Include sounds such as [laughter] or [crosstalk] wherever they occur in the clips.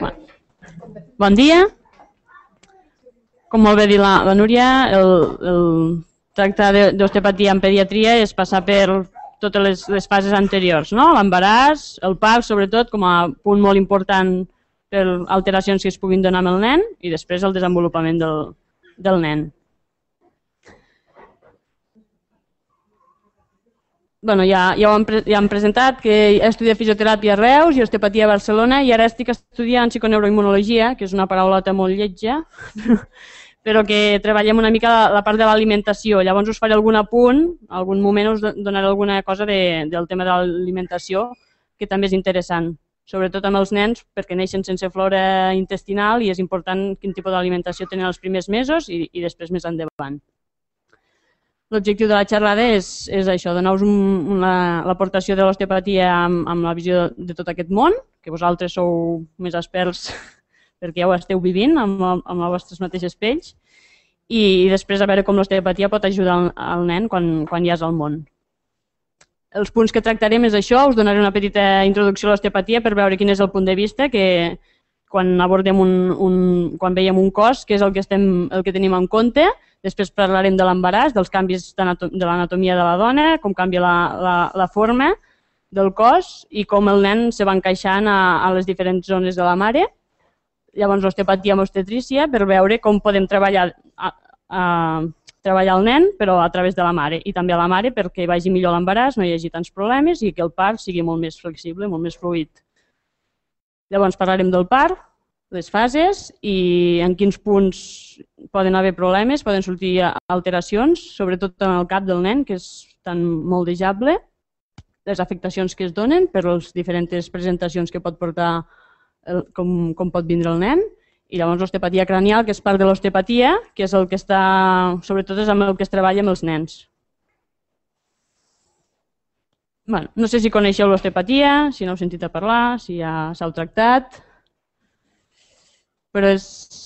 Bueno. Bon dia. Com molt bé dir la, la Núria, el, el tractar d'osteopatia en pediatria és passar per totes les, les fases anteriors, no? l'embaràs, el part, sobretot, com a punt molt important per alteracions que es puguin donar amb el nen i després el desenvolupament del, del nen. bueno, ja, ja, ho han, ja han presentat, que estudiat fisioteràpia a Reus i osteopatia a Barcelona i ara estic estudiant psiconeuroimmunologia, que és una paraulota molt lletja, [laughs] però que treballem una mica la, la part de l'alimentació. Llavors us faré algun apunt, algun moment us donaré alguna cosa de, del tema de l'alimentació, que també és interessant, sobretot amb els nens, perquè neixen sense flora intestinal i és important quin tipus d'alimentació tenen els primers mesos i, i després més endavant. L'objectiu de la xerrada és, és això, donar-vos l'aportació de l'osteopatia amb, amb la visió de, de tot aquest món, que vosaltres sou més experts [laughs] perquè ja ho esteu vivint amb, el, amb les vostres mateixes pells, i, i després a veure com l'osteopatia pot ajudar el, el nen quan, quan ja és al món. Els punts que tractarem és això, us donaré una petita introducció a l'osteopatia per veure quin és el punt de vista que quan abordem un, un, quan veiem un cos, que és el que, estem, el que tenim en compte, Després parlarem de l'embaràs, dels canvis de l'anatomia de la dona, com canvia la, la, la forma del cos i com el nen se va encaixant a, a les diferents zones de la mare. Llavors, l'osteopatia amb obstetrícia per veure com podem treballar, a, a, treballar el nen, però a través de la mare. I també a la mare perquè vagi millor l'embaràs, no hi hagi tants problemes i que el part sigui molt més flexible, molt més fluid. Llavors, parlarem del part, les fases i en quins punts poden haver problemes, poden sortir alteracions, sobretot en el cap del nen, que és tan moldejable, les afectacions que es donen per les diferents presentacions que pot portar, el, com, com pot vindre el nen, i llavors l'osteopatia cranial, que és part de l'osteopatia, que és el que està, sobretot és amb el que es treballa amb els nens. Bueno, no sé si coneixeu l'osteopatia, si no heu sentit a parlar, si ja s'heu tractat, però és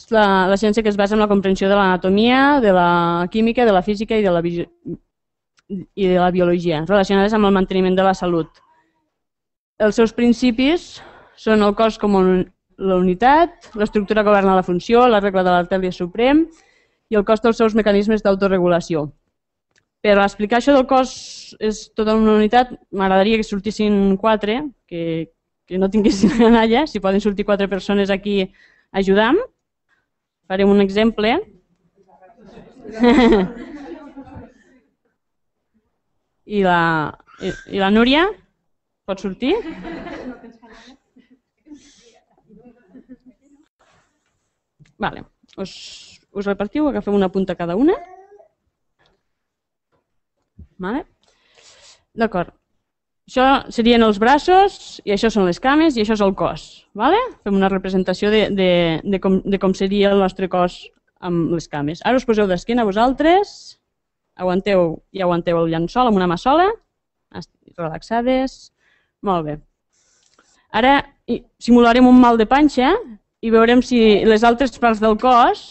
la, la ciència que es basa en la comprensió de l'anatomia, de la química, de la física i de la, i de la biologia, relacionades amb el manteniment de la salut. Els seus principis són el cos com la unitat, l'estructura que governa la funció, la regla de l'artèlia suprem i el cos dels seus mecanismes d'autoregulació. Per explicar això del cos és tota una unitat, m'agradaria que sortissin quatre, que, que no tinguessin [laughs] allà, si poden sortir quatre persones aquí ajudam. Farem un exemple. [laughs] I la, i, i la Núria? Pot sortir? Vale. Us, us repartiu, agafem una punta cada una. Vale? D'acord. Això serien els braços, i això són les cames, i això és el cos. Vale? Fem una representació de, de, de, com, de com seria el nostre cos amb les cames. Ara us poseu d'esquena vosaltres, aguanteu i aguanteu el llençol amb una mà sola, relaxades, molt bé. Ara simularem un mal de panxa i veurem si les altres parts del cos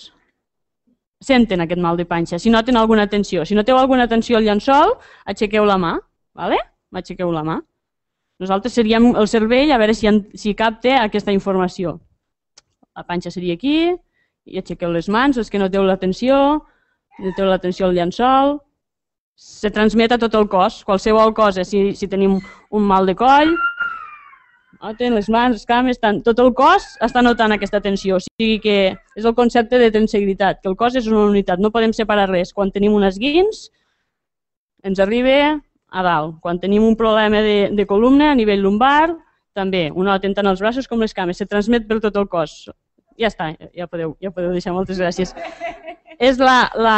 senten aquest mal de panxa, si noten alguna tensió. Si noteu alguna tensió al llençol, aixequeu la mà, d'acord? ¿vale? m'aixequeu la mà. Nosaltres seríem el cervell a veure si, en, si capte aquesta informació. La panxa seria aquí, i aixequeu les mans, els que no teu l'atenció, no teu l'atenció al llençol. Se transmet a tot el cos, qualsevol cosa, si, si tenim un mal de coll, noten les mans, les cames, tant, tot el cos està notant aquesta tensió. O sigui que és el concepte de tensegritat, que el cos és una unitat, no podem separar res. Quan tenim un esguins, ens arriba a dalt. Quan tenim un problema de, de columna a nivell lumbar, també, una nota tant els braços com les cames, se transmet per tot el cos. Ja està, ja podeu, ja podeu deixar, moltes gràcies. És la, la,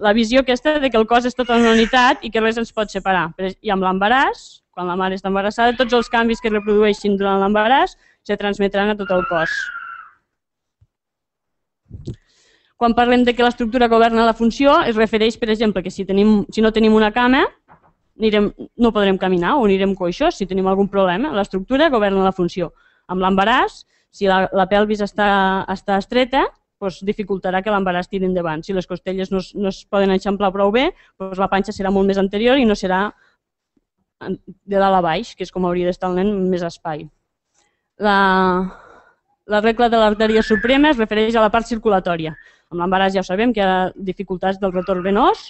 la visió aquesta de que el cos és tota una unitat i que res ens pot separar. I amb l'embaràs, quan la mare està embarassada, tots els canvis que es reprodueixin durant l'embaràs se transmetran a tot el cos. Quan parlem de que l'estructura governa la funció, es refereix, per exemple, que si, tenim, si no tenim una cama, anirem, no podrem caminar o anirem coixos si tenim algun problema. L'estructura governa la funció. Amb l'embaràs, si la, la pelvis està, està estreta, doncs dificultarà que l'embaràs tiri endavant. Si les costelles no, no es poden eixamplar prou bé, doncs la panxa serà molt més anterior i no serà de dalt a baix, que és com hauria d'estar el nen, més espai. La, la regla de l'artèria suprema es refereix a la part circulatòria. Amb l'embaràs ja ho sabem que hi ha dificultats del retorn venós,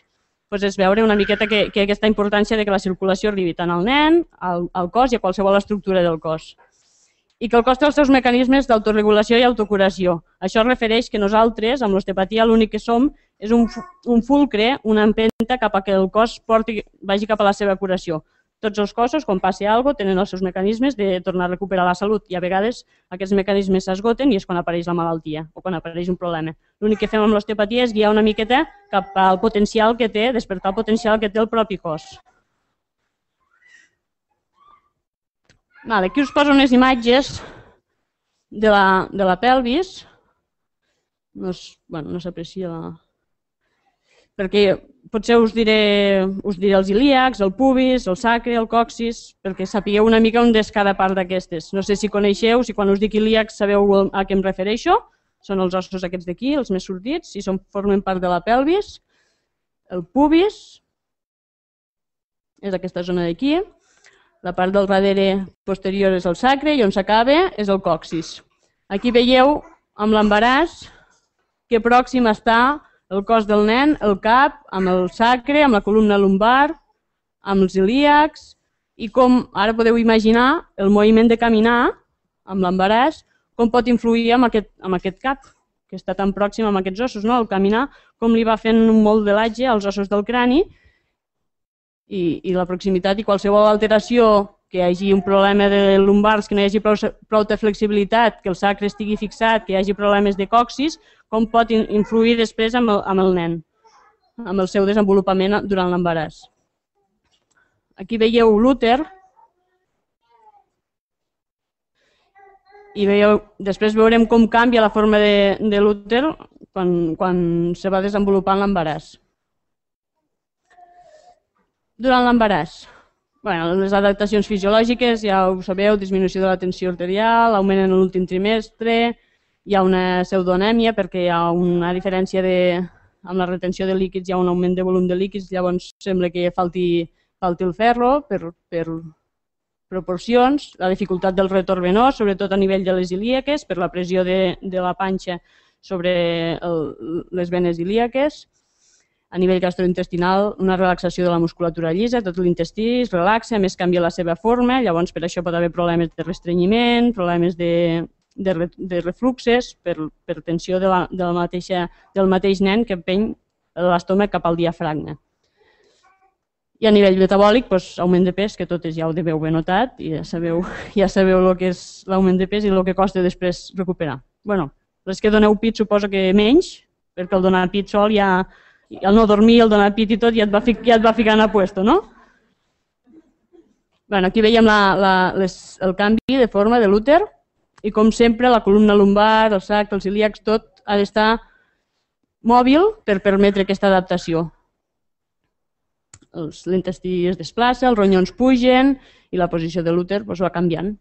doncs és veure una miqueta que, que aquesta importància de que la circulació arribi tant al nen, al, al cos i a qualsevol estructura del cos. I que el cos té els seus mecanismes d'autoregulació i autocuració. Això refereix que nosaltres, amb l'osteopatia, l'únic que som és un, un fulcre, una empenta cap a que el cos porti, vagi cap a la seva curació. Tots els cossos, quan passi alguna cosa, tenen els seus mecanismes de tornar a recuperar la salut i a vegades aquests mecanismes s'esgoten i és quan apareix la malaltia o quan apareix un problema. L'únic que fem amb l'osteopatia és guiar una miqueta cap al potencial que té, despertar el potencial que té el propi cos. Vale, aquí us poso unes imatges de la, de la pelvis. No s'aprecia bueno, no la, perquè potser us diré, us diré els ilíacs, el pubis, el sacre, el coxis, perquè sapigueu una mica on és cada part d'aquestes. No sé si coneixeu, si quan us dic ilíacs sabeu a què em refereixo, són els ossos aquests d'aquí, els més sortits, i són, formen part de la pelvis, el pubis, és aquesta zona d'aquí, la part del darrere posterior és el sacre i on s'acaba és el coxis. Aquí veieu amb l'embaràs que pròxim està el cos del nen, el cap, amb el sacre, amb la columna lumbar, amb els ilíacs, i com ara podeu imaginar el moviment de caminar amb l'embaràs, com pot influir amb aquest, amb aquest cap, que està tan pròxim amb aquests ossos, no? el caminar, com li va fent un l'atge als ossos del crani i, i la proximitat i qualsevol alteració que hi hagi un problema de lumbars, que no hi hagi prou, prou de flexibilitat, que el sacre estigui fixat, que hi hagi problemes de coxis, com pot influir després amb el, amb el nen, amb el seu desenvolupament durant l'embaràs. Aquí veieu l'úter, i veieu, després veurem com canvia la forma de, de l'úter quan, quan se va desenvolupant l'embaràs. Durant l'embaràs, bueno, les adaptacions fisiològiques, ja ho sabeu, disminució de la tensió arterial, augment en l'últim trimestre, hi ha una pseudonèmia perquè hi ha una diferència de, amb la retenció de líquids, hi ha un augment de volum de líquids, llavors sembla que falti, falti el ferro per, per proporcions, la dificultat del retorn venós, sobretot a nivell de les ilíaques, per la pressió de, de la panxa sobre el, les venes ilíaques, a nivell gastrointestinal una relaxació de la musculatura llisa, tot l'intestí es relaxa, a més canvia la seva forma, llavors per això pot haver problemes de restrenyiment, problemes de, de, re, de refluxes per, per tensió de la, de la mateixa, del mateix nen que empeny l'estómac cap al diafragma. I a nivell metabòlic, doncs, augment de pes, que totes ja ho deveu haver notat, i ja sabeu, ja sabeu el que és l'augment de pes i el que costa després recuperar. bueno, les que doneu pit suposo que menys, perquè el donar pit sol ja el no dormir, el donar pit i tot, ja et va, fi, ja et va ficant a puesto, no? bueno, aquí veiem la, la, les, el canvi de forma de l'úter i com sempre la columna lumbar, el sac, els ilíacs, tot ha d'estar mòbil per permetre aquesta adaptació. L'intestí es desplaça, els ronyons pugen i la posició de l'úter doncs, va canviant.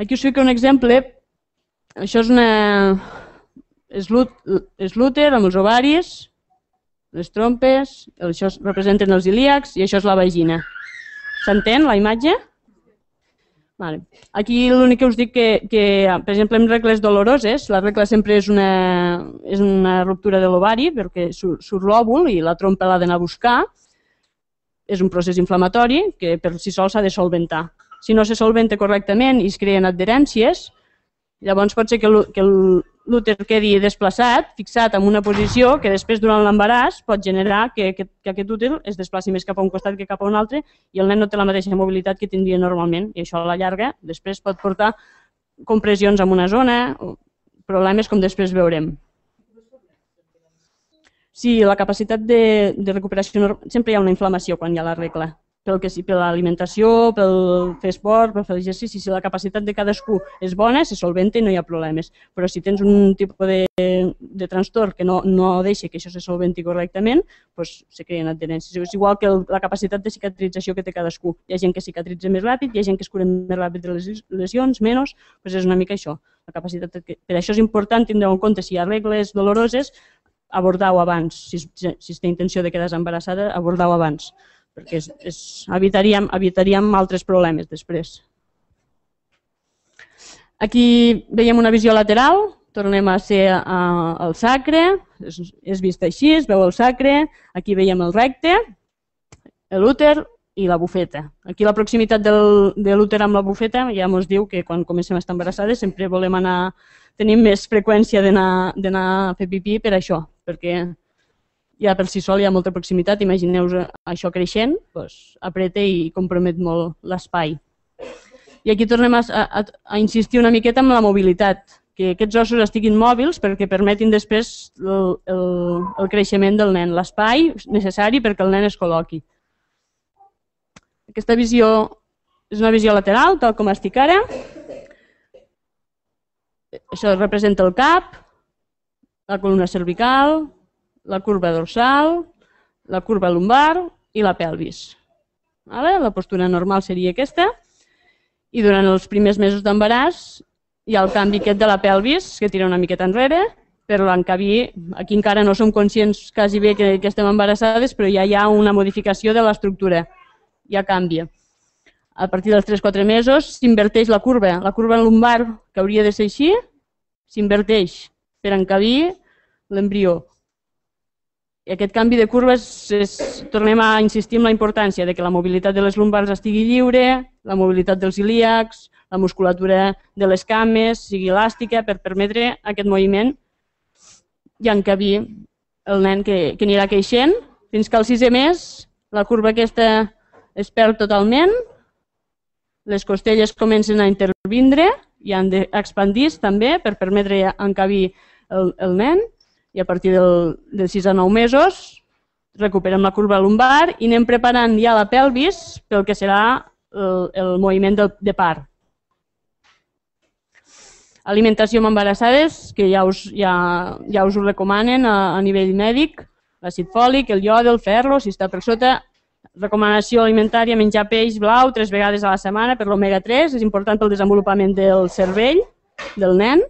Aquí us fico un exemple. Això és una, és l'úter amb els ovaris, les trompes, això representen els ilíacs i això és la vagina. S'entén la imatge? Vale. Aquí l'únic que us dic que, que, per exemple, en regles doloroses, la regla sempre és una, és una ruptura de l'ovari perquè surt, l'òvul i la trompa l'ha d'anar a buscar. És un procés inflamatori que per si sol s'ha de solventar. Si no se solventa correctament i es creen adherències, llavors pot ser que, que el, l'úter quedi desplaçat, fixat en una posició que després durant l'embaràs pot generar que, que, que aquest útil es desplaci més cap a un costat que cap a un altre i el nen no té la mateixa mobilitat que tindria normalment i això a la llarga després pot portar compressions en una zona, problemes com després veurem. Sí, la capacitat de, de recuperació, sempre hi ha una inflamació quan hi ha la regla pel que sí, per l'alimentació, pel fer esport, per fer exercici, si la capacitat de cadascú és bona, se solventa i no hi ha problemes. Però si tens un tipus de, de trastorn que no, no deixa que això se solventi correctament, doncs se creen adherències. És igual que el, la capacitat de cicatrització que té cadascú. Hi ha gent que cicatritza més ràpid, hi ha gent que es cura més ràpid de les lesions, menys, doncs és una mica això. La capacitat que, per això és important tindre en compte si hi ha regles doloroses, abordar-ho abans. Si, si té intenció de quedar embarassada, abordar-ho abans perquè és, és, evitaríem, evitaríem altres problemes després. Aquí veiem una visió lateral, tornem a ser al sacre, és, és vist així, es veu el sacre, aquí veiem el recte, l'úter i la bufeta. Aquí la proximitat del, de l'úter amb la bufeta ja ens diu que quan comencem a estar embarassades sempre volem anar, tenim més freqüència d'anar a fer pipí per això, perquè ja per si sol hi ha molta proximitat, imagineu això creixent, doncs apreta i compromet molt l'espai. I aquí tornem a, a, a insistir una miqueta en la mobilitat, que aquests ossos estiguin mòbils perquè permetin després el, el, el creixement del nen, l'espai necessari perquè el nen es col·loqui. Aquesta visió és una visió lateral, tal com estic ara. Això representa el cap, la columna cervical, la curva dorsal, la curva lumbar i la pelvis. Vale? La postura normal seria aquesta i durant els primers mesos d'embaràs hi ha el canvi aquest de la pelvis que tira una miqueta enrere, però en canvi aquí encara no som conscients quasi bé que, que estem embarassades, però ja hi ha una modificació de l'estructura, ja canvia. A partir dels 3-4 mesos s'inverteix la curva, la curva lumbar que hauria de ser així, s'inverteix per encabir l'embrió. I aquest canvi de curves és, tornem a insistir en la importància de que la mobilitat de les lumbars estigui lliure, la mobilitat dels ilíacs, la musculatura de les cames sigui elàstica per permetre aquest moviment i encabir el nen que, que anirà creixent fins que al sisè mes la curva aquesta es perd totalment, les costelles comencen a intervindre i han d'expandir també per permetre encabir el, el nen i a partir del, de 6 a 9 mesos recuperem la curva lumbar i anem preparant ja la pelvis pel que serà el, el moviment de, de part. Alimentació amb embarassades, que ja us, ja, ja us ho recomanen a, a nivell mèdic, l'àcid fòlic, el iod, el ferro, si està per sota. Recomanació alimentària, menjar peix blau tres vegades a la setmana per l'omega 3, és important pel desenvolupament del cervell del nen.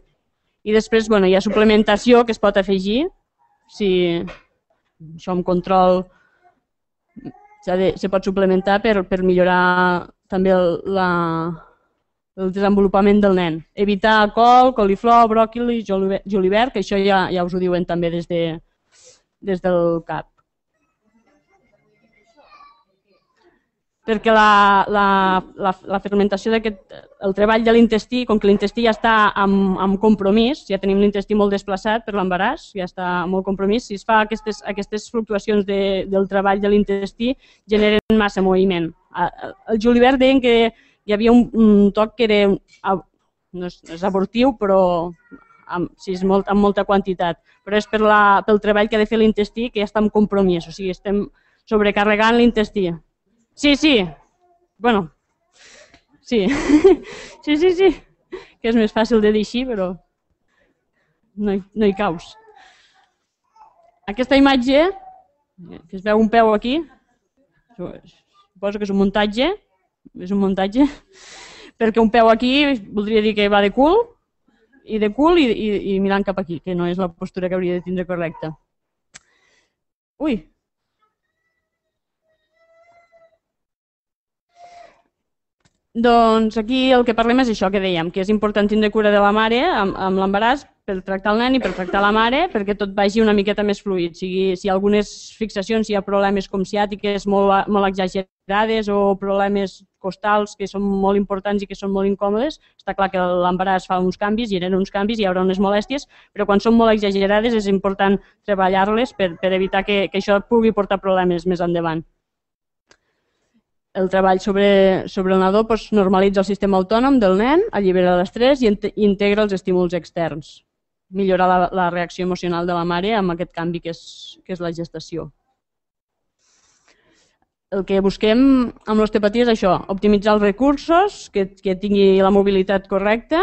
I després, bueno, hi ha suplementació que es pot afegir, si això amb control de, se pot suplementar per, per millorar també el, la, el desenvolupament del nen. Evitar col, coliflor, i julivert, que això ja, ja us ho diuen també des, de, des del CAP. perquè la, la, la, la fermentació d'aquest, el treball de l'intestí, com que l'intestí ja està amb, amb compromís, ja tenim l'intestí molt desplaçat per l'embaràs, ja està molt compromís, si es fa aquestes, aquestes fluctuacions de, del treball de l'intestí generen massa moviment. El Julivert deien que hi havia un, un toc que era, no és, és abortiu, però amb, si és molt, amb molta quantitat, però és per la, pel treball que ha de fer l'intestí que ja està en compromís, o sigui, estem sobrecarregant l'intestí, Sí, sí. Bueno, sí. [laughs] sí, sí, sí. Que és més fàcil de dir així, però no hi, no hi caus. Aquesta imatge, que es veu un peu aquí, suposo que és un muntatge, és un muntatge, [laughs] perquè un peu aquí voldria dir que va de cul, i de cul i, i, i mirant cap aquí, que no és la postura que hauria de tindre correcta. Ui, Doncs aquí el que parlem és això que dèiem, que és important tindre cura de la mare amb, amb l'embaràs per tractar el nen i per tractar la mare perquè tot vagi una miqueta més fluid. Si, sigui, si hi ha algunes fixacions, si hi ha problemes com ciàtiques molt, molt exagerades o problemes costals que són molt importants i que són molt incòmodes, està clar que l'embaràs fa uns canvis, genera eren uns canvis, hi haurà unes molèsties, però quan són molt exagerades és important treballar-les per, per evitar que, que això pugui portar problemes més endavant el treball sobre, sobre el nadó doncs, normalitza el sistema autònom del nen, allibera l'estrès i integra els estímuls externs. Millorar la, la reacció emocional de la mare amb aquest canvi que és, que és la gestació. El que busquem amb l'osteopatia és això, optimitzar els recursos, que, que tingui la mobilitat correcta,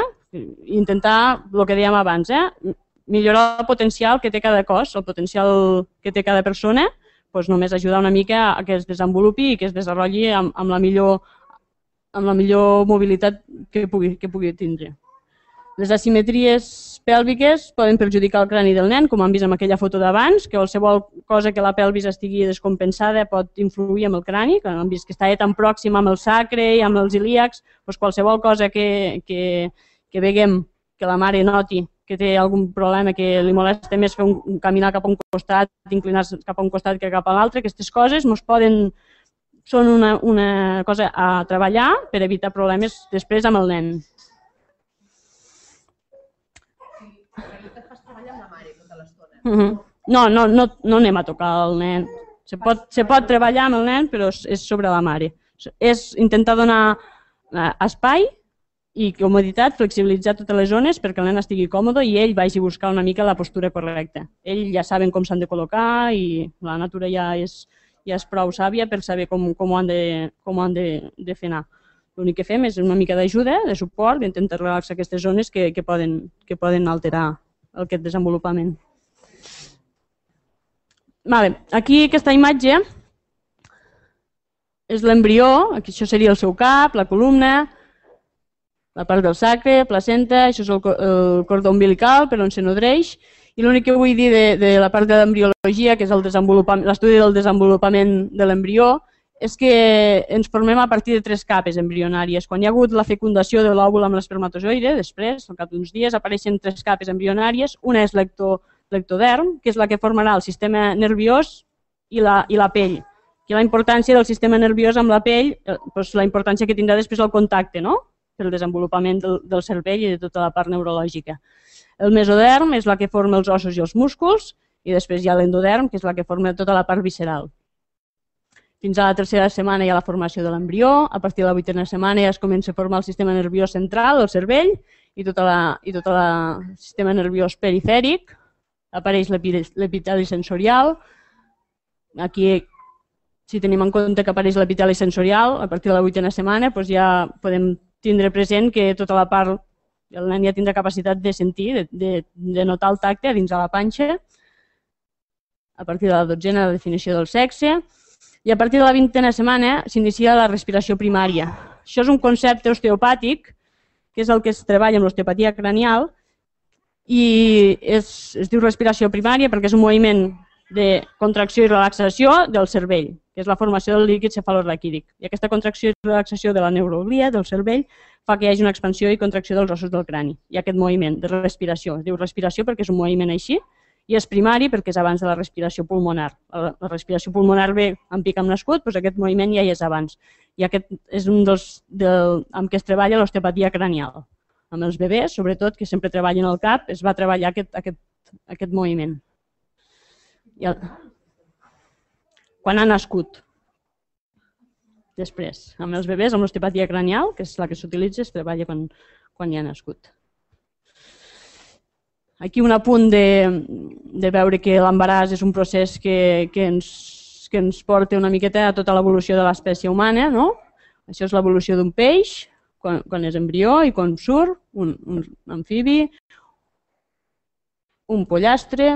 intentar, el que dèiem abans, eh? millorar el potencial que té cada cos, el potencial que té cada persona, doncs només ajudar una mica a que es desenvolupi i que es desenvolupi amb, amb, la, millor, amb la millor mobilitat que pugui, que pugui tindre. Les asimetries pèlviques poden perjudicar el crani del nen, com han vist en aquella foto d'abans, que qualsevol cosa que la pelvis estigui descompensada pot influir en el crani, que han vist que està tan pròxim amb el sacre i amb els ilíacs, doncs qualsevol cosa que, que, que veguem que la mare noti que té algun problema que li molesta més fer un, caminar cap a un costat, inclinar-se cap a un costat que cap a l'altre, aquestes coses ens poden són una, una cosa a treballar per evitar problemes després amb el nen. Mm No, no, no, no anem a tocar el nen. Se pot, se pot treballar amb el nen, però és sobre la mare. És intentar donar eh, espai i comoditat, flexibilitzar totes les zones perquè el nen estigui còmode i ell vagi a buscar una mica la postura correcta. Ell ja saben com s'han de col·locar i la natura ja és, ja és prou sàvia per saber com, com ho han de, com ho han de, de fer anar. L'únic que fem és una mica d'ajuda, de suport, d'intentar relaxar aquestes zones que, que, poden, que poden alterar aquest desenvolupament. Vale. Aquí aquesta imatge és l'embrió, això seria el seu cap, la columna, la part del sacre, placenta, això és el, el cordó umbilical per on se nodreix, i l'únic que vull dir de, de la part de l'embriologia, que és l'estudi del desenvolupament de l'embrió, és que ens formem a partir de tres capes embrionàries. Quan hi ha hagut la fecundació de l'òvul amb l'espermatozoide, després, al cap d'uns dies, apareixen tres capes embrionàries. Una és l'ectoderm, que és la que formarà el sistema nerviós i la, i la pell. I la importància del sistema nerviós amb la pell, eh, doncs la importància que tindrà després el contacte, no? pel desenvolupament del, del cervell i de tota la part neurològica. El mesoderm és la que forma els ossos i els músculs i després hi ha l'endoderm, que és la que forma tota la part visceral. Fins a la tercera setmana hi ha la formació de l'embrió, a partir de la vuitena setmana ja es comença a formar el sistema nerviós central, el cervell, i tot el tota, tota sistema nerviós perifèric, apareix l'epiteli sensorial, aquí si tenim en compte que apareix l'epiteli sensorial, a partir de la vuitena setmana doncs ja podem tindre present que tota la part, el nen ja tindrà capacitat de sentir, de, de, de notar el tacte dins de la panxa, a partir de la dotzena la definició del sexe, i a partir de la vintena setmana s'inicia la respiració primària. Això és un concepte osteopàtic, que és el que es treballa amb l'osteopatia cranial, i es, es diu respiració primària perquè és un moviment de contracció i relaxació del cervell, que és la formació del líquid cefalorraquídic. I aquesta contracció i relaxació de la neuroglia, del cervell, fa que hi hagi una expansió i contracció dels ossos del crani. I aquest moviment de respiració, es diu respiració perquè és un moviment així, i és primari perquè és abans de la respiració pulmonar. La, respiració pulmonar ve amb pic amb nascut, doncs aquest moviment ja hi és abans. I aquest és un dels del, amb què es treballa l'osteopatia cranial. Amb els bebès, sobretot, que sempre treballen al cap, es va treballar aquest, aquest, aquest moviment. I el... Quan ha nascut. Després, amb els bebès, amb l'osteopatia cranial, que és la que s'utilitza, es treballa quan, quan hi ha nascut. Aquí un apunt de, de veure que l'embaràs és un procés que, que, ens, que ens porta una miqueta a tota l'evolució de l'espècie humana. No? Això és l'evolució d'un peix, quan, quan és embrió i quan surt, un, un amfibi, un pollastre,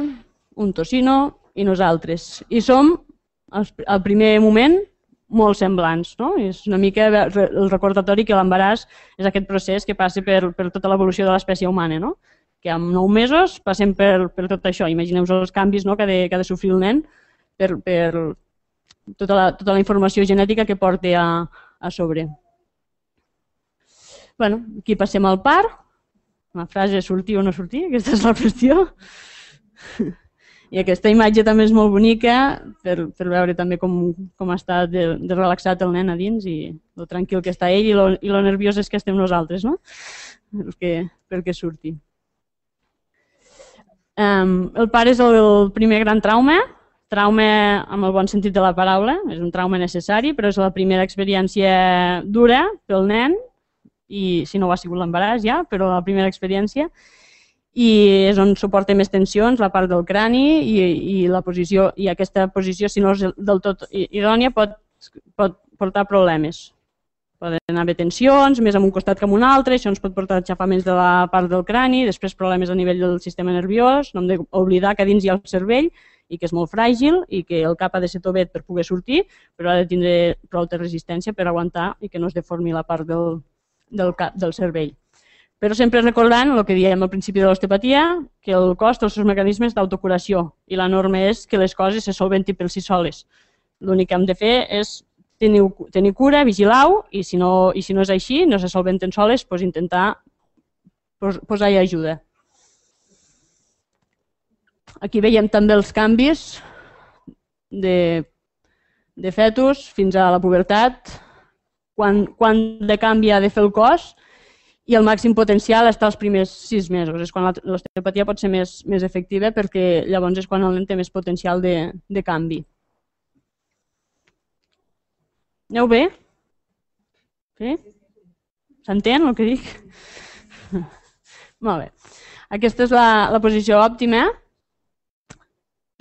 un tocino, i nosaltres. I som, al primer moment, molt semblants. No? És una mica el recordatori que l'embaràs és aquest procés que passa per, per tota l'evolució de l'espècie humana. No? Que en nou mesos passem per, per tot això. Imagineu-vos els canvis no? que, ha de, que ha de sofrir el nen per, per tota, la, tota la informació genètica que porta a, a sobre. bueno, aquí passem al par. La frase sortir o no sortir, aquesta és la qüestió. [laughs] I aquesta imatge també és molt bonica per, per veure també com, com està de, de relaxat el nen a dins i lo tranquil que està ell i lo, i lo nerviós és que estem nosaltres, no? Perquè, perquè surti. Um, el pare és el, el primer gran trauma, trauma amb el bon sentit de la paraula, és un trauma necessari, però és la primera experiència dura pel nen, i si no ho ha sigut l'embaràs ja, però la primera experiència, i és on suporta més tensions, la part del crani i, i la posició, i aquesta posició, si no és del tot idònia, pot, pot portar problemes. Poden haver tensions, més en un costat que en un altre, això ens pot portar aixafaments de la part del crani, després problemes a nivell del sistema nerviós, no hem d'oblidar que dins hi ha el cervell i que és molt fràgil i que el cap ha de ser tovet per poder sortir, però ha de tindre prou de resistència per aguantar i que no es deformi la part del, del, cap, del cervell. Però sempre recordant el que diem al principi de l'osteopatia, que el cos té els seus mecanismes d'autocuració i la norma és que les coses se solventin per si soles. L'únic que hem de fer és tenir, tenir cura, vigilar-ho i si, no, i si no és així, no se solventen soles, doncs intentar posar-hi ajuda. Aquí veiem també els canvis de, de fetus fins a la pobertat, quan, quan de canvi ha de fer el cos, i el màxim potencial està els primers sis mesos. És quan l'osteopatia pot ser més, més efectiva perquè llavors és quan el nen té més potencial de, de canvi. Aneu bé? Sí? S'entén el que dic? Molt bé. Aquesta és la, la posició òptima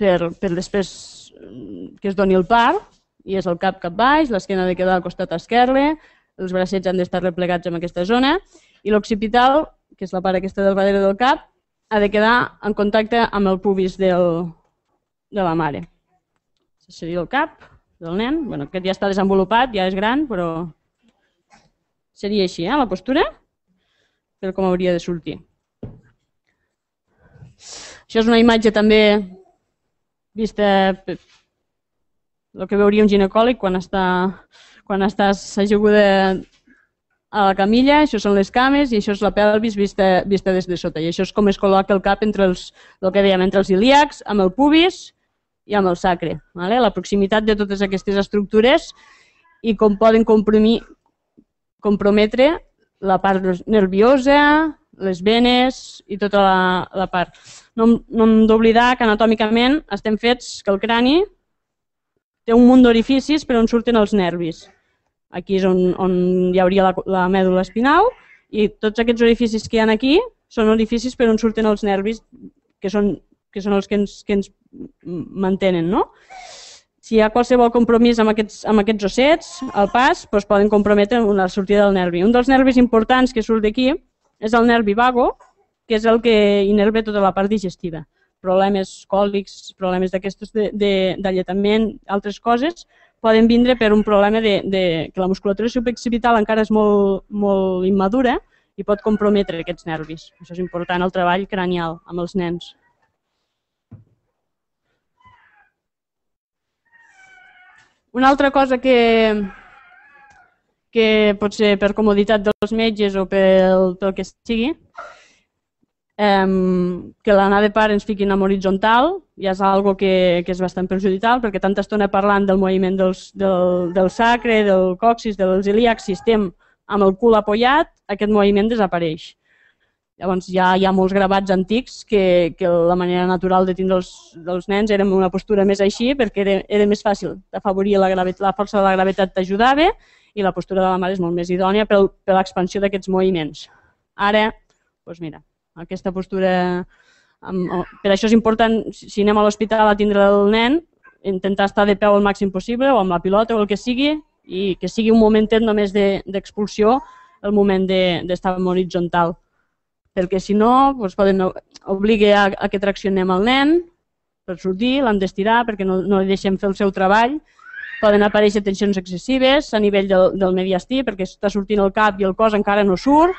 per, per després mm, que es doni el par, i és el cap cap baix, l'esquena ha de quedar al costat esquerre, els bracets han d'estar replegats en aquesta zona i l'occipital, que és la part aquesta del darrere del cap, ha de quedar en contacte amb el pubis del, de la mare. Això seria el cap del nen. Bueno, aquest ja està desenvolupat, ja és gran, però seria així, eh, la postura. Però com hauria de sortir. Això és una imatge també vista el que veuria un ginecòleg quan, està, quan estàs ajuda a la camilla, això són les cames i això és la pelvis vista, vista des de sota. I això és com es col·loca el cap entre els, el que dèiem, entre els ilíacs, amb el pubis i amb el sacre. Vale? La proximitat de totes aquestes estructures i com poden comprimir, comprometre la part nerviosa, les venes i tota la, la part. No, no hem d'oblidar que anatòmicament estem fets que el crani té un munt d'orificis per on surten els nervis. Aquí és on, on hi hauria la, la mèdula espinal i tots aquests orificis que hi han aquí són orificis per on surten els nervis, que són, que són els que ens, que ens mantenen. No? Si hi ha qualsevol compromís amb aquests, amb aquests ossets, al pas, doncs poden comprometre una sortida del nervi. Un dels nervis importants que surt d'aquí és el nervi vago, que és el que innerva tota la part digestiva. Problemes còlics, problemes d'aquestes d'alletament, altres coses, poden vindre per un problema de, de que la musculatura suboccipital encara és molt, molt immadura i pot comprometre aquests nervis. Això és important al treball cranial amb els nens. Una altra cosa que, que pot ser per comoditat dels metges o pel, pel que sigui, que l'anar de part ens fiquin en horitzontal, ja és algo que, que és bastant perjudicial, perquè tanta estona parlant del moviment dels, del, del sacre, del coxis, dels ilíacs, si estem amb el cul apoyat, aquest moviment desapareix. Llavors ja hi ha molts gravats antics que, que la manera natural de tindre els, dels nens era una postura més així perquè era, era més fàcil d'afavorir la, gravetat, la força de la gravetat t'ajudava i la postura de la mare és molt més idònia per, per l'expansió d'aquests moviments. Ara, doncs mira, aquesta postura... Per això és important, si anem a l'hospital a tindre el nen, intentar estar de peu el màxim possible, o amb la pilota o el que sigui, i que sigui un momentet només d'expulsió, de, el moment d'estar de, horitzontal. Perquè si no, doncs poden obligar a, a que traccionem el nen per sortir, l'han d'estirar perquè no, no li deixem fer el seu treball, poden aparèixer tensions excessives a nivell del, del mediastí perquè està sortint el cap i el cos encara no surt,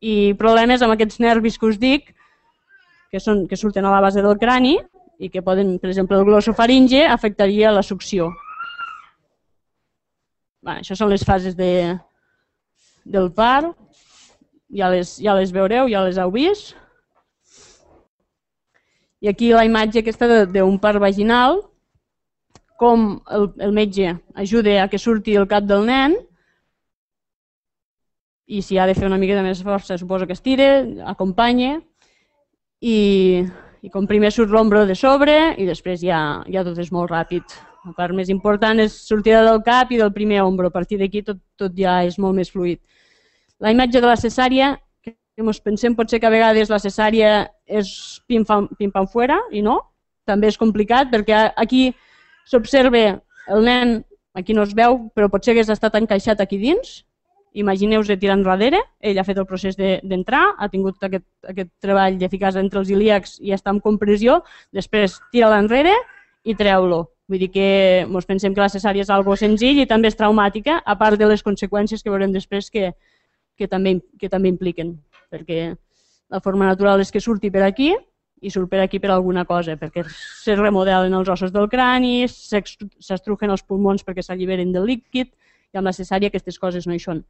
i problemes amb aquests nervis que us dic, que, són, que surten a la base del crani i que poden, per exemple, el glossofaringe afectaria la succió. Bé, això són les fases de, del par, ja les, ja les veureu, ja les heu vist. I aquí la imatge aquesta d'un par vaginal, com el, el metge ajuda a que surti el cap del nen, i si ha de fer una miqueta més força, suposo que estire, acompanye i, i com primer surt l'ombro de sobre i després ja, ja tot és molt ràpid. La part més important és sortir del cap i del primer ombro. A partir d'aquí tot, tot ja és molt més fluid. La imatge de la cesària, que ens pensem potser que a vegades la cesària és pim-pam fora i no, també és complicat perquè aquí s'observa el nen, aquí no es veu, però potser hagués estat encaixat aquí dins Imagineu-vos de tirar enrere, ell ha fet el procés d'entrar, de, ha tingut aquest, aquest treball de entre els ilíacs i està en compressió, després tira l'enrere i treu-lo. Vull dir que ens pensem que la cesària és algo senzill i també és traumàtica, a part de les conseqüències que veurem després que, que, també, que també impliquen, perquè la forma natural és que surti per aquí i surt per aquí per alguna cosa, perquè se remodelen els ossos del crani, s'estrujen els pulmons perquè s'alliberen del líquid, i amb la cesària aquestes coses no hi són.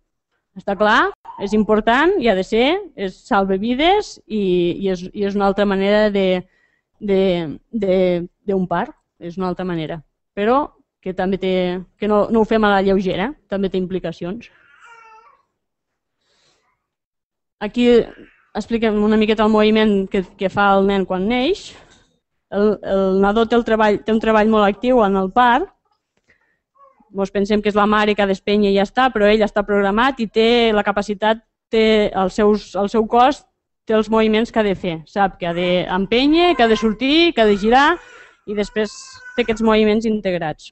Està clar? És important i ha de ser, és salve vides i, i, és, i és una altra manera d'un parc, és una altra manera. Però que també té, que no, no ho fem a la lleugera, també té implicacions. Aquí expliquem una miqueta el moviment que, que fa el nen quan neix. El, el nadó té, el treball, té un treball molt actiu en el parc ens pensem que és la mare que despenya i ja està, però ell està programat i té la capacitat, té els seus, el seu cos, té els moviments que ha de fer. Sap que ha d'empènyer, que ha de sortir, que ha de girar i després té aquests moviments integrats.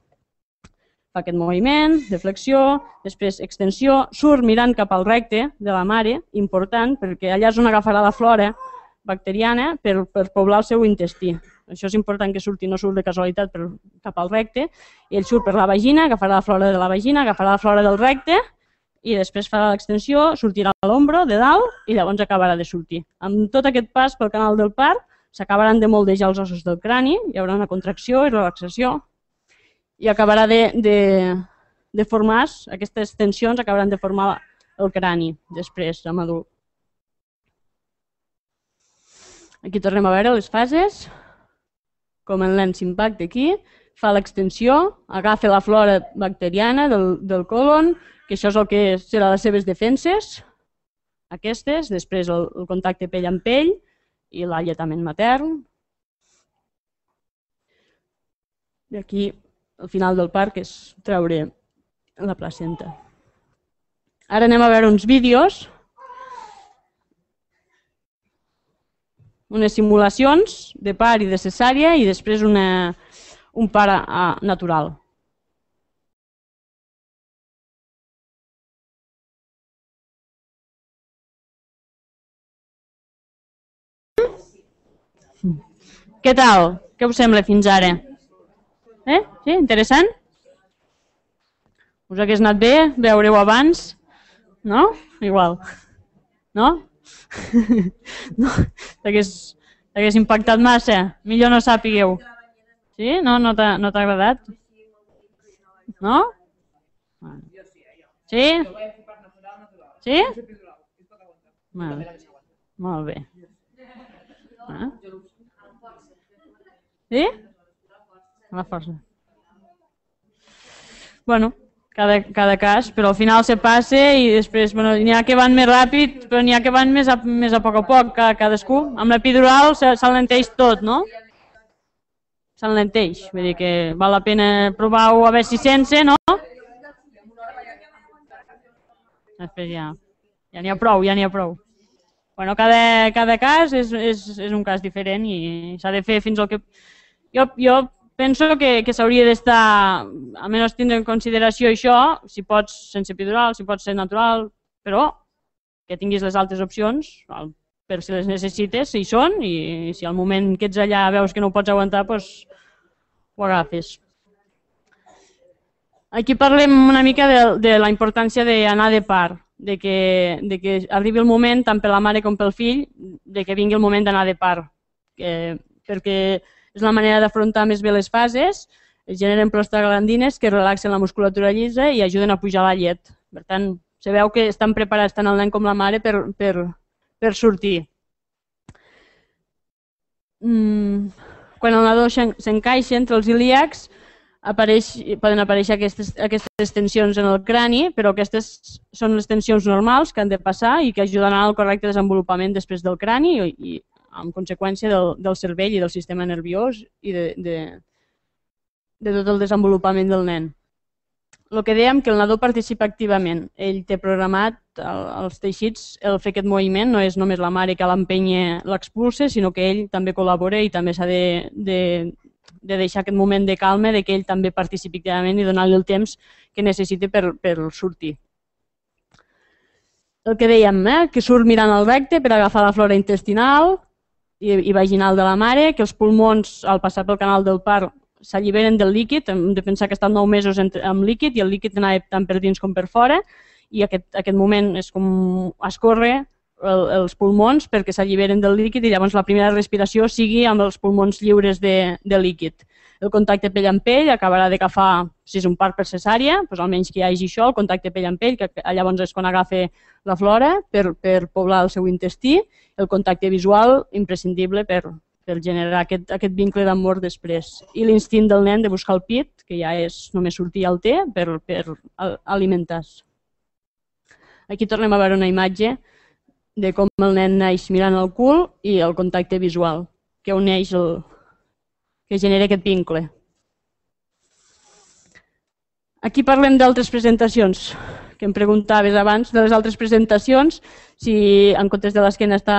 Fa aquest moviment, deflexió, després extensió, surt mirant cap al recte de la mare, important, perquè allà és on agafarà la flora, bacteriana per, per poblar el seu intestí. Això és important que surti, no surt de casualitat per, cap al recte, i ell surt per la vagina, agafarà la flora de la vagina, agafarà la flora del recte, i després farà l'extensió, sortirà a l'ombra, de dalt, i llavors acabarà de sortir. Amb tot aquest pas pel canal del part, s'acabaran de moldejar els ossos del crani, hi haurà una contracció i relaxació, i acabarà de, de, de formar, aquestes tensions acabaran de formar el crani després, amb adult. Aquí tornem a veure les fases, com en l'ens impacte aquí, fa l'extensió, agafa la flora bacteriana del, del colon, que això és el que serà les seves defenses, aquestes, després el, el contacte pell amb pell i l'alletament matern. I aquí, al final del parc, és treure la placenta. Ara anem a veure uns vídeos unes simulacions de part i de cesària i després una, un part natural. Què tal? Què us sembla fins ara? Eh? Sí? Interessant? Us hagués anat bé? Veureu abans? No? Igual. No? no, t'hagués impactat massa. Millor no sàpigueu. Sí? No, no t'ha no agradat? No? Sí? Sí? Molt bé. Molt bé. Ah? Sí? A la força. Bueno, cada, cada cas, però al final se passa i després bueno, n'hi ha que van més ràpid, però n'hi ha que van més a, més a poc a poc, a cadascú. Amb l'epidural s'alenteix tot, no? S'alenteix, vull dir que val la pena provar-ho a veure si sense, no? Després ja ja n'hi ha prou, ja n'hi ha prou. Bueno, cada, cada cas és, és, és un cas diferent i s'ha de fer fins al que... Jo, jo penso que, que s'hauria d'estar, almenys tindre en consideració això, si pots sense epidural, si pots ser natural, però que tinguis les altres opcions per si les necessites, si hi són, i si al moment que ets allà veus que no ho pots aguantar, doncs ho agafes. Aquí parlem una mica de, de la importància d'anar de part, de que, de que arribi el moment, tant per la mare com pel fill, de que vingui el moment d'anar de part. Que, perquè és la manera d'afrontar més bé les fases, generen prostaglandines que relaxen la musculatura llisa i ajuden a pujar la llet. Per tant, se veu que estan preparats tant el nen com la mare per, per, per sortir. Mm, quan el nadó s'encaixa entre els ilíacs, apareix, poden aparèixer aquestes, aquestes tensions en el crani, però aquestes són les tensions normals que han de passar i que ajuden al correcte desenvolupament després del crani i, i amb conseqüència del, del cervell i del sistema nerviós i de, de, de tot el desenvolupament del nen. El que dèiem, que el nadó participa activament. Ell té programat el, els teixits, el fer aquest moviment, no és només la mare que l'empenya, l'expulsa, sinó que ell també col·labora i també s'ha de, de, de deixar aquest moment de calma, de que ell també participi activament i donar-li el temps que necessite per, per sortir. El que dèiem, eh? que surt mirant al recte per agafar la flora intestinal, i, i vaginal de la mare, que els pulmons al passar pel canal del part s'alliberen del líquid, hem de pensar que estan 9 mesos entre, amb líquid i el líquid anava tant per dins com per fora i aquest, aquest moment és com es corre el, els pulmons perquè s'alliberen del líquid i llavors la primera respiració sigui amb els pulmons lliures de, de líquid. El contacte pell amb pell acabarà de d'agafar, si és un part per cesària, doncs almenys que hi hagi això, el contacte pell amb pell, que llavors és quan agafa la flora per, per poblar el seu intestí, el contacte visual imprescindible per, per generar aquest, aquest vincle d'amor després. I l'instint del nen de buscar el pit, que ja és només sortir al té per, per alimentar-se. Aquí tornem a veure una imatge de com el nen naix mirant al cul i el contacte visual, que uneix el, que genera aquest vincle. Aquí parlem d'altres presentacions, que em preguntaves abans, de les altres presentacions, si en comptes de l'esquena està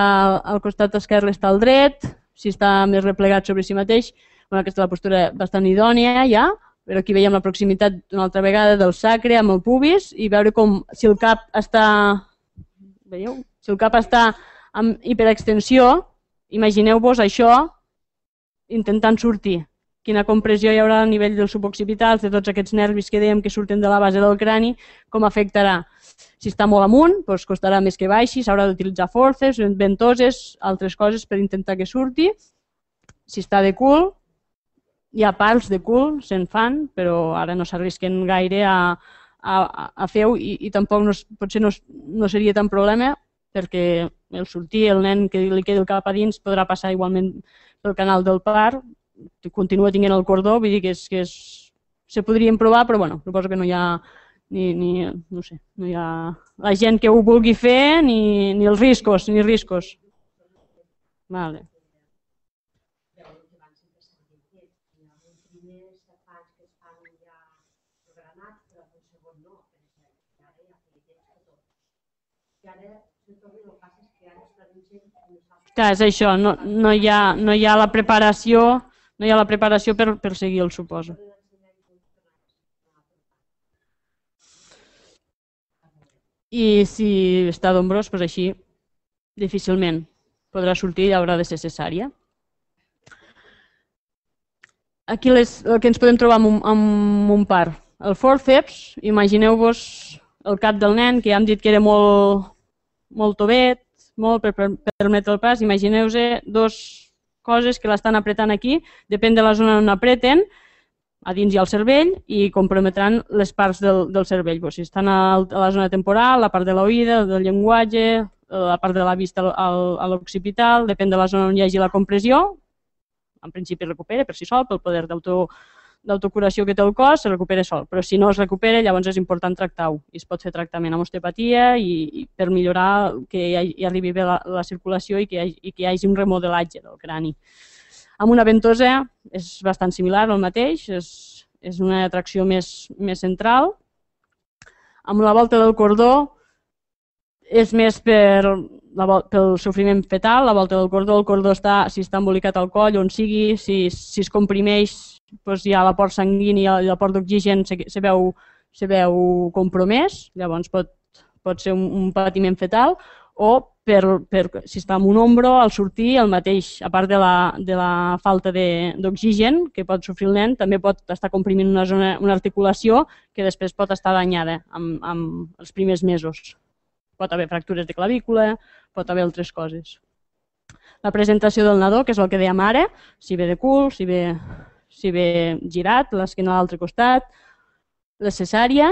al costat esquerre està al dret, si està més replegat sobre si mateix, bueno, aquesta és la postura bastant idònia ja, però aquí veiem la proximitat una altra vegada del sacre amb el pubis i veure com si el cap està, veieu, si el cap està amb hiperextensió, imagineu-vos això intentant sortir. Quina compressió hi haurà a nivell dels suboccipitals, de tots aquests nervis que dèiem que surten de la base del crani, com afectarà. Si està molt amunt, doncs costarà més que baixi, s'haurà d'utilitzar forces, ventoses, altres coses per intentar que surti. Si està de cul, hi ha pals de cul, se'n fan, però ara no s'arrisquen gaire a, a, a fer-ho i, i tampoc no, potser no, no seria tan problema perquè el sortir, el nen que li quedi el cap a dins podrà passar igualment pel canal del par, continua tinguent el cordó, vull dir que és, que és, se podrien provar, però bueno, suposo que no hi ha ni, ni, no sé, no hi ha la gent que ho vulgui fer ni, ni els riscos, ni riscos. Vale. que és això, no, no, hi, ha, no hi ha la preparació, no hi ha la preparació per, per seguir el suposo. I si està d'ombros, doncs així difícilment podrà sortir i haurà de ser cessària. Aquí les, el que ens podem trobar amb un, amb un par. El forceps, imagineu-vos el cap del nen, que ja hem dit que era molt, molt tovet, molt per, per permetre el pas. Imagineu-vos dos coses que l'estan apretant aquí, depèn de la zona on apreten, a dins hi ha el cervell i comprometran les parts del, del cervell. Doncs si estan a, la zona temporal, la part de l'oïda, del llenguatge, eh, la part de la vista al, a l'occipital, depèn de la zona on hi hagi la compressió, en principi recupera per si sol pel poder d'auto d'autocuració que té el cos se recupera sol, però si no es recupera llavors és important tractar-ho i es pot fer tractament amb osteopatia i, i per millorar que hi, hi arribi bé la, la circulació i que, hi i que hi hagi un remodelatge del crani. Amb una ventosa és bastant similar al mateix, és, és una atracció més, més central. Amb la volta del cordó és més per la, pel sofriment fetal, la volta del cordó, el cordó està, si està embolicat al coll, on sigui, si, si es comprimeix, doncs hi ha la port sanguini i la port d'oxigen se, se, veu, se veu compromès, llavors pot, pot ser un, un patiment fetal, o per, per, si està en un ombro, al sortir, el mateix, a part de la, de la falta d'oxigen que pot sofrir el nen, també pot estar comprimint una, zona, una articulació que després pot estar danyada amb, amb els primers mesos pot haver fractures de clavícula, pot haver altres coses. La presentació del nadó, que és el que dèiem ara, si ve de cul, si ve, si ve girat, l'esquena a l'altre costat, la cesària,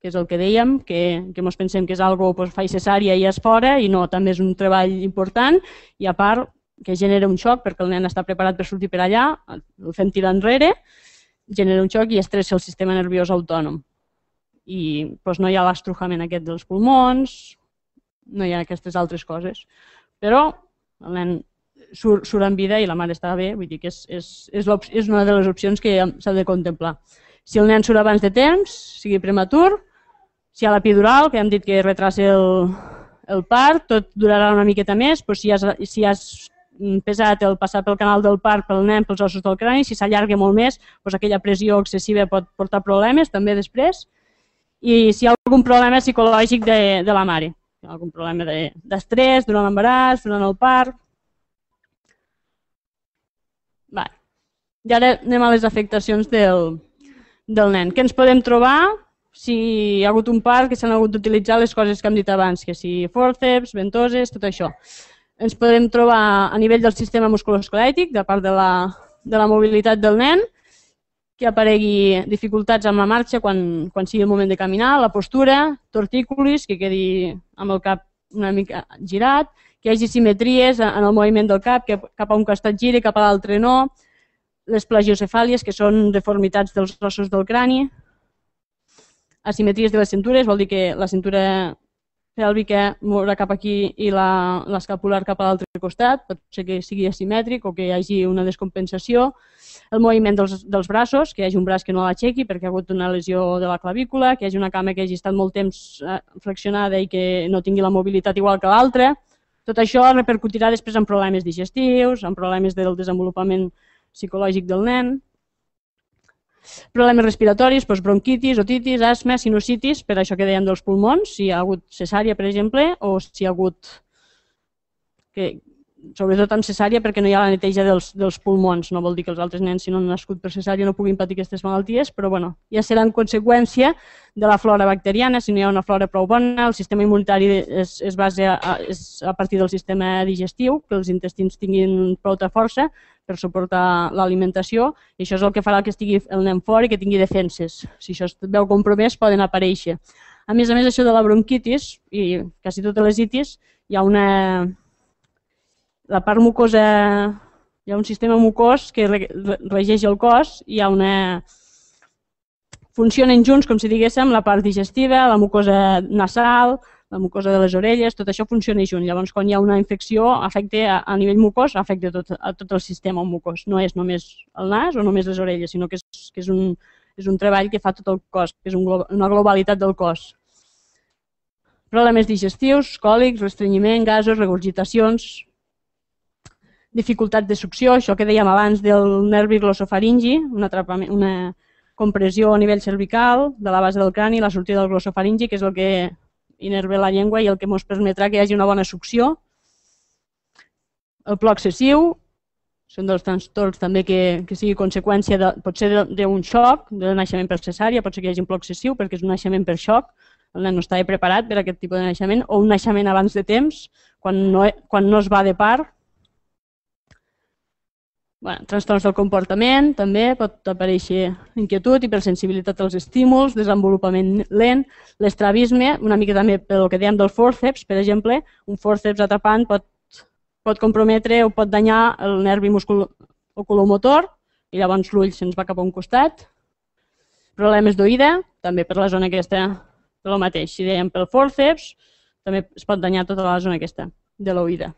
que és el que dèiem, que, que mos pensem que és algo pues, fa i cesària i és fora, i no, també és un treball important, i a part que genera un xoc perquè el nen està preparat per sortir per allà, el fem tirar enrere, genera un xoc i estressa el sistema nerviós autònom i doncs, no hi ha l'estrujament aquest dels pulmons, no hi ha aquestes altres coses. Però el nen surt, surt en vida i la mare està bé, vull dir que és, és, és, és una de les opcions que s'ha de contemplar. Si el nen surt abans de temps, sigui prematur, si hi ha l'epidural, que hem dit que retrasa el, el part, tot durarà una miqueta més, però si has, si has pesat el passar pel canal del parc pel nen, pels ossos del crani, si s'allarga molt més, doncs aquella pressió excessiva pot portar problemes també després i si hi ha algun problema psicològic de, de la mare, algun problema d'estrès, de, durant l'embaràs, durant el part. Vale. I ara anem a les afectacions del, del nen. Què ens podem trobar si hi ha hagut un part que s'han hagut d'utilitzar les coses que hem dit abans, que si forceps, ventoses, tot això. Ens podem trobar a nivell del sistema musculoesquelètic, de part de la, de la mobilitat del nen, que aparegui dificultats amb la marxa quan, quan sigui el moment de caminar, la postura, tortícolis, que quedi amb el cap una mica girat, que hi hagi simetries en el moviment del cap, que cap a un costat giri, cap a l'altre no, les plagiocefàlies, que són deformitats dels ossos del crani, asimetries de les cintures, vol dir que la cintura pèlvica mourà cap aquí i l'escapular cap a l'altre costat, pot ser que sigui asimètric o que hi hagi una descompensació, el moviment dels, dels braços, que hi hagi un braç que no l'aixequi perquè ha hagut una lesió de la clavícula, que hi hagi una cama que hagi estat molt temps eh, flexionada i que no tingui la mobilitat igual que l'altra. Tot això repercutirà després en problemes digestius, en problemes del desenvolupament psicològic del nen problemes respiratoris, doncs bronquitis, otitis, asma, sinusitis, per això que dèiem dels pulmons, si hi ha hagut cesària, per exemple, o si hi ha hagut que sobretot amb cesària perquè no hi ha la neteja dels, dels pulmons. No vol dir que els altres nens, si no han nascut per cesària, no puguin patir aquestes malalties, però bueno, ja seran conseqüència de la flora bacteriana, si no hi ha una flora prou bona, el sistema immunitari es, es basa a, és a partir del sistema digestiu, que els intestins tinguin prou de força per suportar l'alimentació, i això és el que farà que estigui el nen fort i que tingui defenses. Si això es veu compromès, poden aparèixer. A més a més, això de la bronquitis i quasi totes les itis, hi ha una, la part mucosa, hi ha un sistema mucós que regeix el cos i hi ha una... Funcionen junts, com si diguéssim, la part digestiva, la mucosa nasal, la mucosa de les orelles, tot això funciona junt. Llavors, quan hi ha una infecció, afecta a, a nivell mucós, afecta tot, a tot el sistema mucós. No és només el nas o només les orelles, sinó que és, que és, un, és un treball que fa tot el cos, que és un, una globalitat del cos problemes digestius, còlics, restrenyiment, gasos, regurgitacions, dificultat de succió, això que dèiem abans del nervi glossofaringi, una, una compressió a nivell cervical de la base del crani, la sortida del glossofaringi, que és el que inerve la llengua i el que ens permetrà que hi hagi una bona succió. El plor excessiu, són dels trastorns també que, que sigui conseqüència de, potser d'un xoc, de naixement per cesària, potser que hi hagi un plor excessiu perquè és un naixement per xoc, el nen no estava preparat per aquest tipus de naixement, o un naixement abans de temps, quan no, quan no es va de part, bueno, trastorns del comportament, també pot aparèixer inquietud, hipersensibilitat als estímuls, desenvolupament lent, l'estravisme, una mica també pel que dèiem del forceps, per exemple, un forceps atrapant pot, pot comprometre o pot danyar el nervi muscul oculomotor i llavors l'ull se'ns va cap a un costat. Problemes d'oïda, també per la zona aquesta, pel mateix, si dèiem pel forceps, també es pot danyar tota la zona aquesta de l'oïda.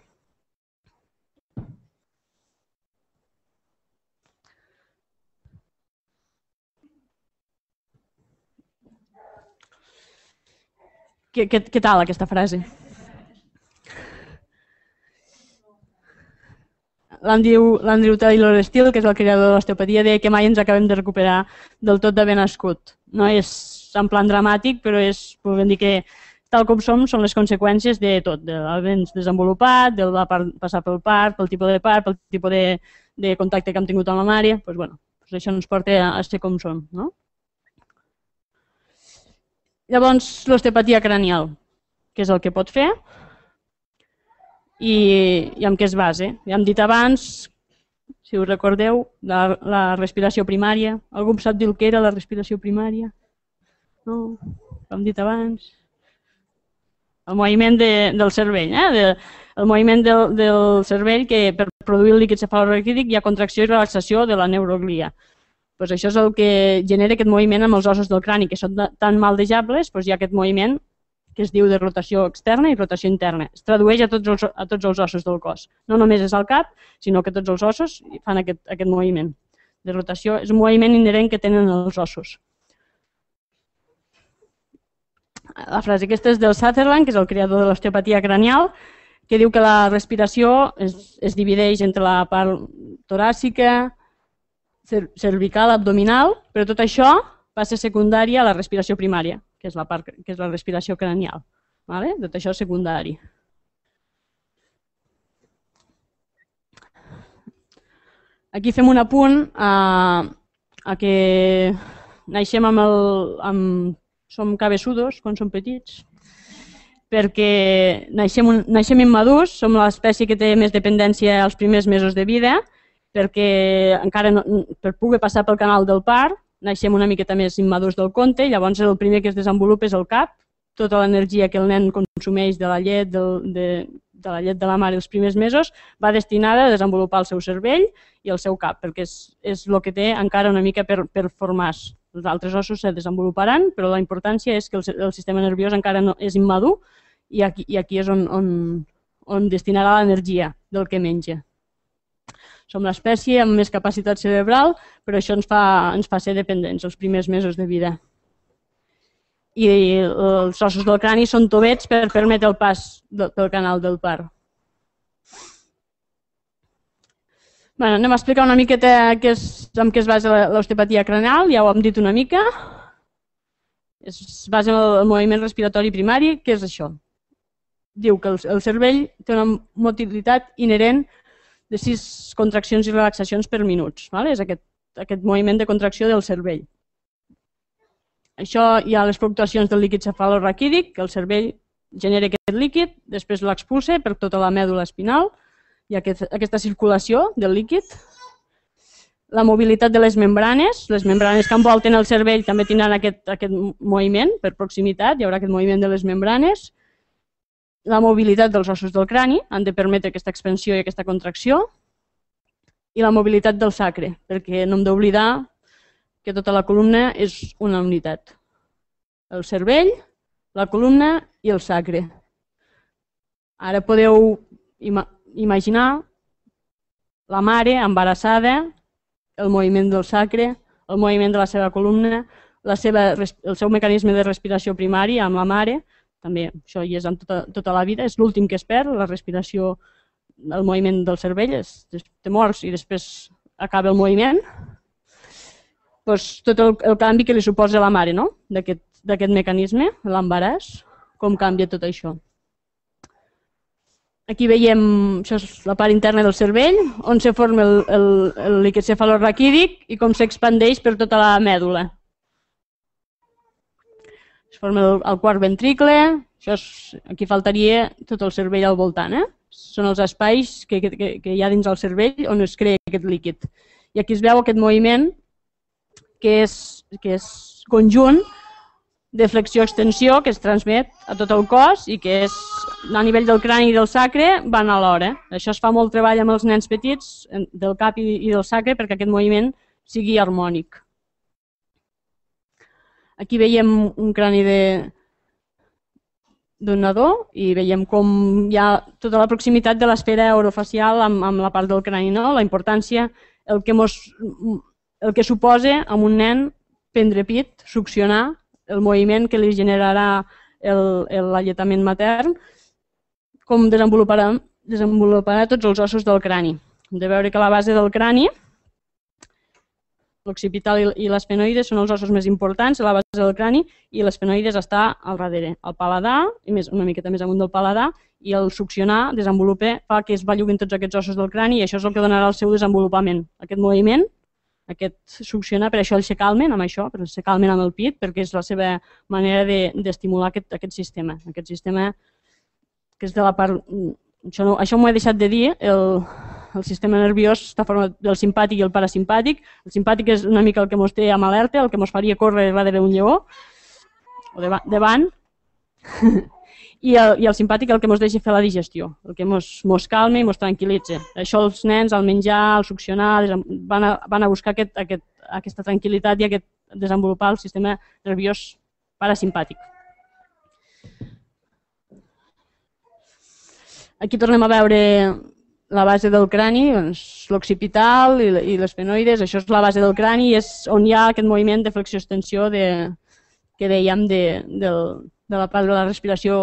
Què, què, què tal aquesta frase? L'Andrew Taylor Steele, que és el creador de l'osteopatia, deia que mai ens acabem de recuperar del tot de ben nascut. No és en plan dramàtic, però és, podem dir que tal com som, són les conseqüències de tot, de l'havent desenvolupat, de la part, passar pel part, pel tipus de part, pel tipus de, de contacte que hem tingut amb la mària, doncs, bueno, doncs això ens porta a ser com som. No? Llavors, l'osteopatia cranial, que és el que pot fer i, i amb què es base. Ja hem dit abans, si us recordeu, la, la respiració primària. Algú sap dir que era la respiració primària? No? Ho hem dit abans. El moviment de, del cervell, eh? de, el moviment del, del cervell que per produir el líquid cefalorraquídic hi ha contracció i relaxació de la neuroglia. Pues això és el que genera aquest moviment amb els ossos del crani, que són tan maldejables, pues hi ha aquest moviment que es diu de rotació externa i rotació interna. Es tradueix a tots els, a tots els ossos del cos. No només és al cap, sinó que tots els ossos fan aquest, aquest moviment de rotació. És un moviment inherent que tenen els ossos. La frase aquesta és del Sutherland, que és el creador de l'osteopatia cranial, que diu que la respiració es, es divideix entre la part toràcica, cervical abdominal, però tot això va ser a la respiració primària, que és la, part, que és la respiració cranial. Vale? Tot això és secundari. Aquí fem un apunt a, eh, a que naixem amb el... Amb, som cabeçudos quan som petits, perquè naixem, naixem immadurs, som l'espècie que té més dependència els primers mesos de vida, perquè encara no, per poder passar pel canal del parc naixem una miqueta més immadurs del conte, llavors el primer que es desenvolupa és el cap, tota l'energia que el nen consumeix de la llet, del, de, de la llet de la mare els primers mesos, va destinada a desenvolupar el seu cervell i el seu cap, perquè és, és el que té encara una mica per, per formar-se. Els altres ossos se desenvoluparan, però la importància és que el, el sistema nerviós encara no, és immadur i aquí, i aquí és on, on, on destinarà l'energia del que menja. Som l'espècie amb més capacitat cerebral, però això ens fa, ens fa ser dependents els primers mesos de vida. I els ossos del crani són tovets per permetre el pas del canal del par. Bueno, anem a explicar una miqueta què és, en què es basa l'osteopatia cranial, ja ho hem dit una mica. Es basa en el moviment respiratori primari, què és això? diu que el, cervell té una motilitat inherent de 6 contraccions i relaxacions per minuts. Vale? És aquest, aquest moviment de contracció del cervell. Això hi ha les fluctuacions del líquid cefalorraquídic, que el cervell genera aquest líquid, després l'expulsa per tota la mèdula espinal, i aquest, aquesta circulació del líquid. La mobilitat de les membranes, les membranes que envolten el cervell també tindran aquest, aquest moviment per proximitat, hi haurà aquest moviment de les membranes. La mobilitat dels ossos del crani han de permetre aquesta expansió i aquesta contracció i la mobilitat del sacre, perquè no hem d'oblidar que tota la columna és una unitat. El cervell, la columna i el sacre. Ara podeu ima imaginar la mare embarassada, el moviment del sacre, el moviment de la seva columna, la seva, el seu mecanisme de respiració primari amb la mare, també això hi és en tota, tota la vida, és l'últim que es perd, la respiració, el moviment del cervell, és, te mors i després acaba el moviment, doncs tot el, el canvi que li suposa la mare no? d'aquest mecanisme, l'embaràs, com canvia tot això. Aquí veiem, això és la part interna del cervell, on se forma el, el, el líquid cefalorraquídic i com s'expandeix per tota la mèdula forma el quart ventricle, això és, aquí faltaria tot el cervell al voltant. Eh? Són els espais que, que, que, que hi ha dins el cervell on es crea aquest líquid. I aquí es veu aquest moviment que és, que és conjunt de flexió-extensió que es transmet a tot el cos i que és a nivell del crani i del sacre van a l'hora. Això es fa molt treball amb els nens petits del cap i, i del sacre perquè aquest moviment sigui harmònic. Aquí veiem un crani de d'un nadó i veiem com hi ha tota la proximitat de l'esfera orofacial amb, amb la part del crani, no? la importància, el que, mos, el que suposa a un nen prendre pit, succionar, el moviment que li generarà l'alletament matern, com desenvoluparà, desenvoluparà tots els ossos del crani. Hem de veure que la base del crani l'occipital i, l'esfenoide són els ossos més importants, la base del crani, i l'esfenoide està al darrere. El paladar, i més, una miqueta més amunt del paladar, i el succionar desenvolupar, fa que es belluguin tots aquests ossos del crani i això és el que donarà el seu desenvolupament. Aquest moviment, aquest succionar, per això el calmen amb això, però el calmen amb el pit, perquè és la seva manera d'estimular de, aquest, aquest sistema. Aquest sistema que és de la part... Això, no, això m'ho he deixat de dir, el, el sistema nerviós està format del simpàtic i el parasimpàtic. El simpàtic és una mica el que ens té amb alerta, el que ens faria córrer darrere un lleó, o davant, davant. [laughs] I, el, i el simpàtic el que ens deixa fer la digestió, el que ens mos calma i ens tranquil·litza. Això els nens, al el menjar, al succionar, van a, van a buscar aquest, aquest, aquesta tranquil·litat i aquest desenvolupar el sistema nerviós parasimpàtic. Aquí tornem a veure la base del crani, doncs, l'occipital i, i l'esfenoides, això és la base del crani i és on hi ha aquest moviment de flexió-extensió de, que dèiem de, de, de la part de la respiració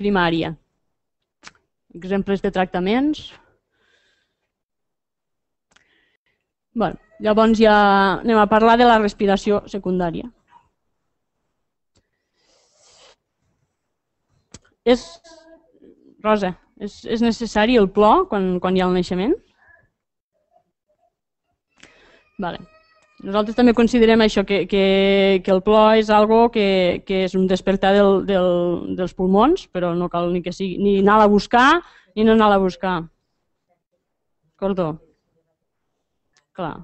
primària. Exemples de tractaments. Bé, llavors ja anem a parlar de la respiració secundària. És... Rosa, és, és necessari el plor quan, quan hi ha el naixement? Vale. Nosaltres també considerem això, que, que, que el plor és algo que, que és un despertar del, del, dels pulmons, però no cal ni que sigui ni anar a buscar ni no anar a buscar. Cordó. Clar.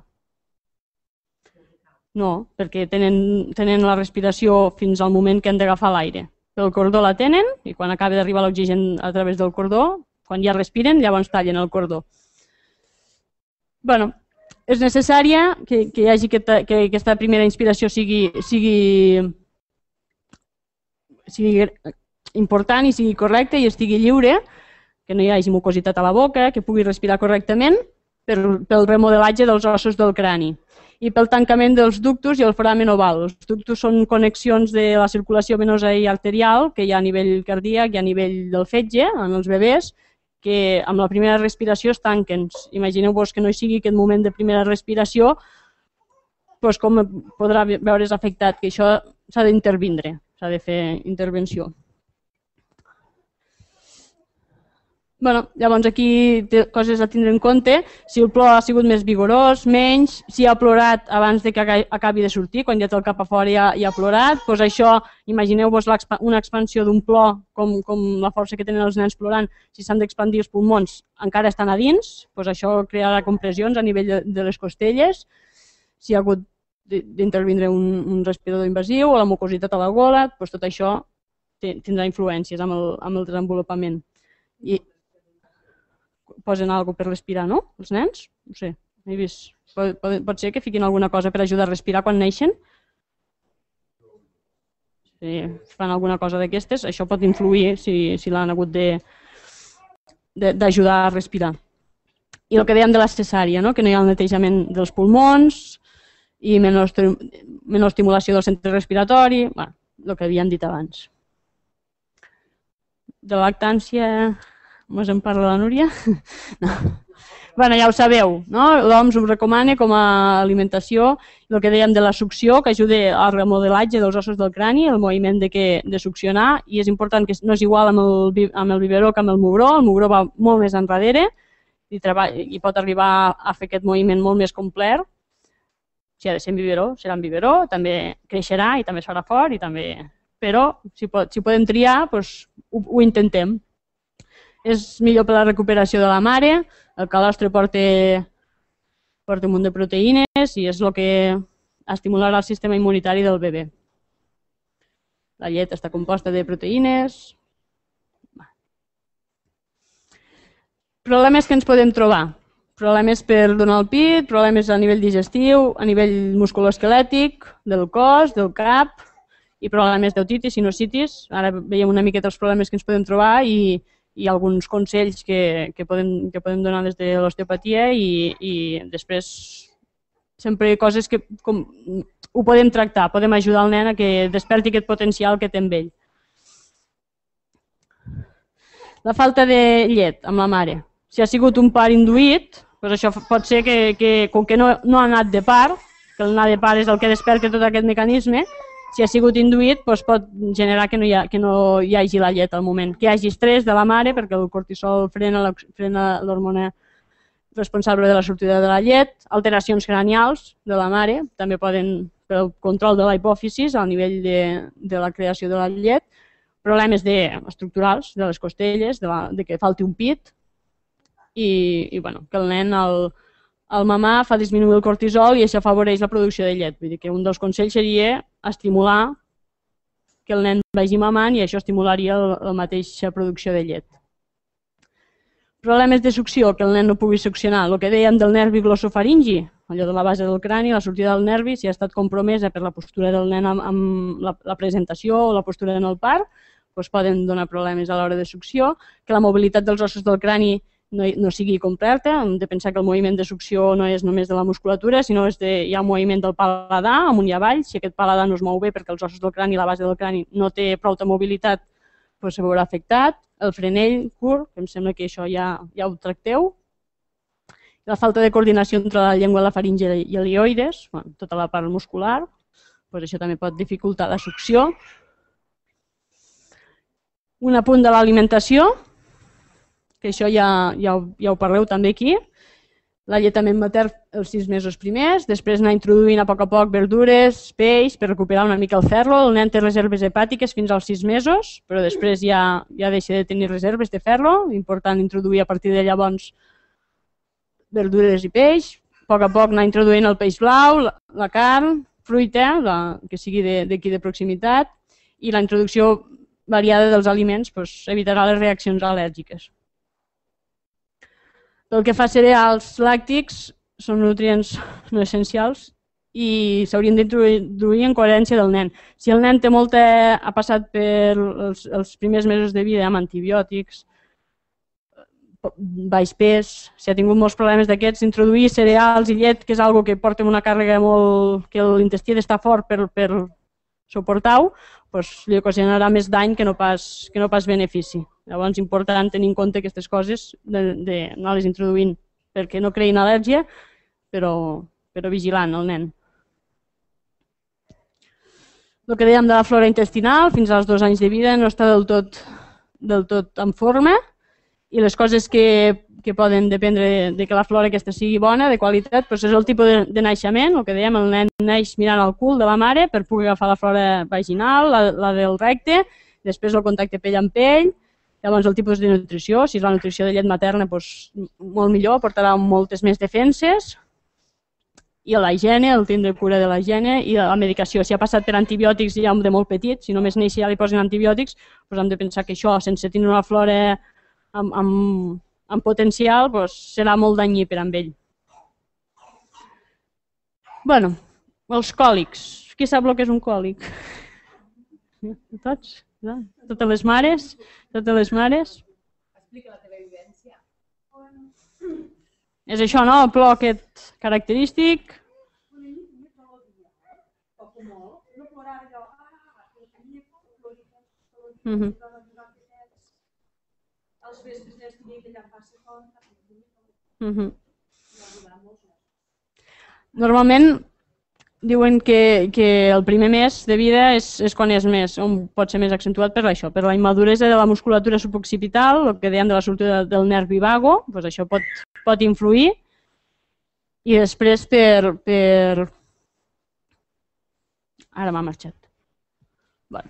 No, perquè tenen, tenen la respiració fins al moment que han d'agafar l'aire el cordó la tenen i quan acaba d'arribar l'oxigen a través del cordó, quan ja respiren, llavors tallen el cordó. bueno, és necessària que, que hi hagi aquesta, que aquesta primera inspiració sigui, sigui, sigui important i sigui correcta i estigui lliure, que no hi hagi mucositat a la boca, que pugui respirar correctament per, pel remodelatge dels ossos del crani i pel tancament dels ductus i el foramen oval. Els ductus són connexions de la circulació venosa i arterial que hi ha a nivell cardíac i a nivell del fetge en els bebès que amb la primera respiració es tanquen. Imagineu-vos que no hi sigui aquest moment de primera respiració, doncs com podrà veure's afectat, que això s'ha d'intervindre, s'ha de fer intervenció. Bueno, llavors aquí coses a tindre en compte, si el plor ha sigut més vigorós, menys, si ha plorat abans de que acabi de sortir, quan ja té el cap a fora ha, i ha plorat, doncs això, imagineu-vos una expansió d'un plor com, com la força que tenen els nens plorant, si s'han d'expandir els pulmons encara estan a dins, doncs això crearà compressions a nivell de, de les costelles, si ha hagut d'intervindre un, un respirador invasiu o la mucositat a la gola, doncs tot això tindrà influències amb el, amb el desenvolupament. I, posen alguna per respirar, no? Els nens? No sé, he vist. Pot, pot, pot ser que fiquin alguna cosa per ajudar a respirar quan neixen? Si fan alguna cosa d'aquestes, això pot influir si, si l'han hagut d'ajudar a respirar. I el que dèiem de la cesària, no? que no hi ha el netejament dels pulmons i menys, menys estimulació del centre respiratori, bueno, el que havíem dit abans. De lactància, Mos en parla la Núria? [laughs] No. bueno, ja ho sabeu, no? l'OMS doncs us recomana com a alimentació, el que dèiem de la succió, que ajuda al remodelatge dels ossos del crani, el moviment de, que, de succionar, i és important que no és igual amb el, amb el biberó que amb el mugró, el mugró va molt més enrere i, treball, i pot arribar a fer aquest moviment molt més complet. Si ha de ser en biberó, serà en biberó, també creixerà i també serà fort i també... Però si, pot, si podem triar, doncs, ho, ho intentem és millor per la recuperació de la mare, el calostre porta, porta un munt de proteïnes i és el que estimularà el sistema immunitari del bebè. La llet està composta de proteïnes. Problemes que ens podem trobar. Problemes per donar el pit, problemes a nivell digestiu, a nivell musculoesquelètic, del cos, del cap i problemes d'otitis, sinusitis. Ara veiem una miqueta els problemes que ens podem trobar i, i alguns consells que, que, podem, que podem donar des de l'osteopatia i, i després sempre coses que com, ho podem tractar, podem ajudar el nen a que desperti aquest potencial que té amb ell. La falta de llet amb la mare. Si ha sigut un part induït, doncs això pot ser que, que com que no, no ha anat de part, que el anar de part és el que desperta tot aquest mecanisme, si ha sigut induït, doncs pot generar que no, hi ha, que no hi hagi la llet al moment, que hi hagi estrès de la mare perquè el cortisol frena l'hormona responsable de la sortida de la llet, alteracions cranials de la mare, també poden pel control de la hipòfisis al nivell de, de la creació de la llet, problemes de, estructurals de les costelles, de, la, de que falti un pit i, i bueno, que el nen el, el mamà fa disminuir el cortisol i això afavoreix la producció de llet. Vull dir que un dels consells seria estimular que el nen vagi mamant i això estimularia la mateixa producció de llet. Problemes de succió, que el nen no pugui succionar. El que dèiem del nervi glossofaringi, allò de la base del crani, la sortida del nervi, si ha estat compromesa per la postura del nen amb, amb la, la presentació o la postura en el part, doncs poden donar problemes a l'hora de succió, que la mobilitat dels ossos del crani no, no sigui completa, hem de pensar que el moviment de succió no és només de la musculatura, sinó és de, hi ha un moviment del paladar amunt i avall, si aquest paladar no es mou bé perquè els ossos del crani i la base del crani no té prou de mobilitat, doncs se veurà afectat, el frenell curt, que em sembla que això ja, ja ho tracteu, la falta de coordinació entre la llengua, la faringe i el bueno, tota la part muscular, doncs això també pot dificultar la succió. Un apunt de l'alimentació, que això ja, ja, ho, ja ho parleu també aquí. L'alletament matern els sis mesos primers, després anar introduint a poc a poc verdures, peix, per recuperar una mica el ferro. El nen té reserves hepàtiques fins als sis mesos, però després ja, ja deixa de tenir reserves de ferro. Important introduir a partir de llavors verdures i peix. A poc a poc anar introduint el peix blau, la, la carn, fruita, la, que sigui d'aquí de, de proximitat, i la introducció variada dels aliments doncs, evitarà les reaccions al·lèrgiques el que fa cereals làctics, són nutrients [laughs] no essencials i s'haurien d'introduir en coherència del nen. Si el nen té molta, ha passat per els, els primers mesos de vida amb antibiòtics, baix pes, si ha tingut molts problemes d'aquests, introduir cereals i llet, que és algo que porta una càrrega molt... que l'intestí està fort per, per suportar-ho, pues, li ocasionarà més dany que no, pas, que no pas benefici. Llavors, important tenir en compte aquestes coses, d'anar-les introduint perquè no creïn al·lèrgia, però, però vigilant el nen. El que dèiem de la flora intestinal, fins als dos anys de vida no està del tot, del tot en forma i les coses que que poden dependre de, de que la flora aquesta sigui bona, de qualitat, però doncs és el tipus de, de naixement, el que dèiem, el nen neix mirant al cul de la mare per poder agafar la flora vaginal, la, la del recte, després el contacte pell amb pell, llavors el tipus de nutrició, si és la nutrició de llet materna, doncs molt millor, portarà moltes més defenses, i la higiene, el tindre cura de la higiene i la medicació. Si ha passat per antibiòtics ja de molt petit, si només neix i ja li posen antibiòtics, doncs hem de pensar que això, sense tenir una flora amb, amb, en potencial doncs, serà molt danyí per amb ell. bueno, els còlics. Qui sap el que és un còlic? [laughs] Tots? No? Totes les mares? Totes les mares? Explica la teva vivència. És això, no? El plor aquest característic. Mm -hmm. Uh -huh. Normalment diuen que, que el primer mes de vida és, és quan és més, on pot ser més accentuat per això, per la immaduresa de la musculatura suboccipital, el que dèiem de la sortida del nervi vago, doncs això pot, pot influir, i després per... per... Ara m'ha marxat. Bueno.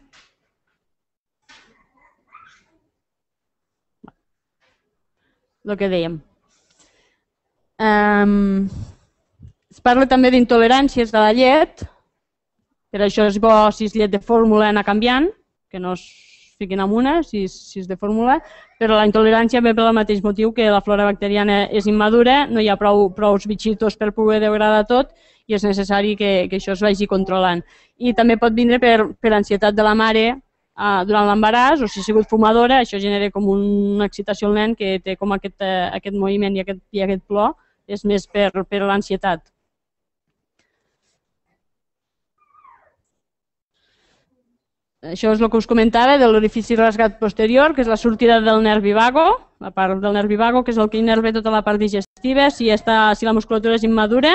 El que dèiem. Eh, es parla també d'intoleràncies de la llet, per això és bo si és llet de fórmula anar canviant, que no es fiquin en una si és, si és de fórmula, però la intolerància ve pel mateix motiu que la flora bacteriana és immadura, no hi ha prou, prous bitxitos per poder degradar tot i és necessari que, que això es vagi controlant. I també pot vindre per, per ansietat de la mare eh, durant l'embaràs o si ha sigut fumadora, això genera com una excitació al nen que té com aquest, eh, aquest moviment i aquest, i aquest plor és més per, per l'ansietat. Això és el que us comentava de l'orifici rasgat posterior, que és la sortida del nervi vago, la part del nervi vago, que és el que inerve tota la part digestiva, si, està, si la musculatura és immadura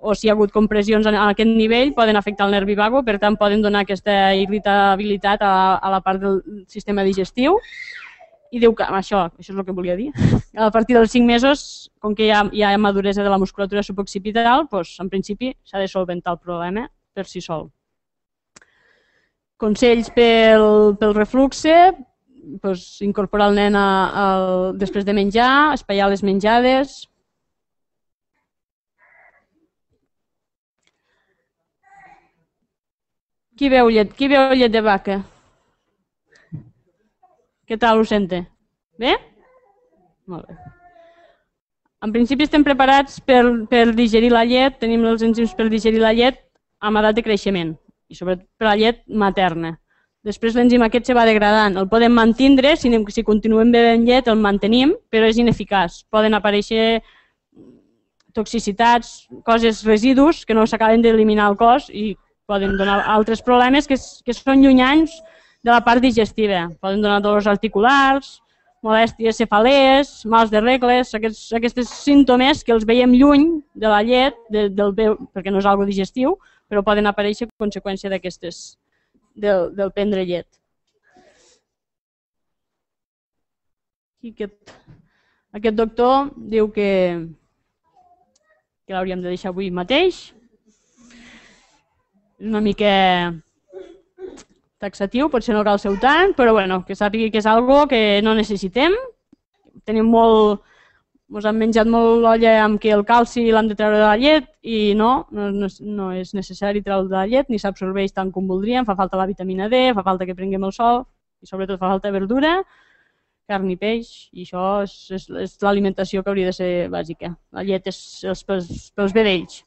o si hi ha hagut compressions a aquest nivell, poden afectar el nervi vago, per tant poden donar aquesta irritabilitat a, a la part del sistema digestiu i diu que amb això, això és el que volia dir, a partir dels 5 mesos, com que hi ha, hi ha maduresa de la musculatura suboccipital, doncs, en principi s'ha de solventar el problema per si sol. Consells pel, pel refluxe, doncs, incorporar el nen a, a, després de menjar, espaiar les menjades, Qui veu llet? Qui veu llet de vaca? Què tal ho sente? Bé? Molt bé. En principi estem preparats per, per digerir la llet, tenim els enzims per digerir la llet amb edat de creixement i sobretot per la llet materna. Després l'enzim aquest se va degradant, el podem mantindre, si, si continuem bevent llet el mantenim, però és ineficaç. Poden aparèixer toxicitats, coses, residus que no s'acaben d'eliminar al cos i poden donar altres problemes que, que són llunyans de la part digestiva. Poden donar dolors articulars, molèsties cefalers, mals de regles, aquests, aquestes símptomes que els veiem lluny de la llet, de, del perquè no és algo digestiu, però poden aparèixer a conseqüència d'aquestes, del, del prendre llet. I aquest, aquest doctor diu que, que l'hauríem de deixar avui mateix. És una mica taxatiu, potser no cal ser tant, però bueno, que sàpiga que és algo que no necessitem. Tenim molt... Ens han menjat molt l'olla amb que el calci l'han de treure de la llet i no, no, no és necessari treure de la llet, ni s'absorbeix tant com voldríem, fa falta la vitamina D, fa falta que prenguem el sol i sobretot fa falta verdura, carn i peix i això és, és, és l'alimentació que hauria de ser bàsica. La llet és, és pels, pels vedells.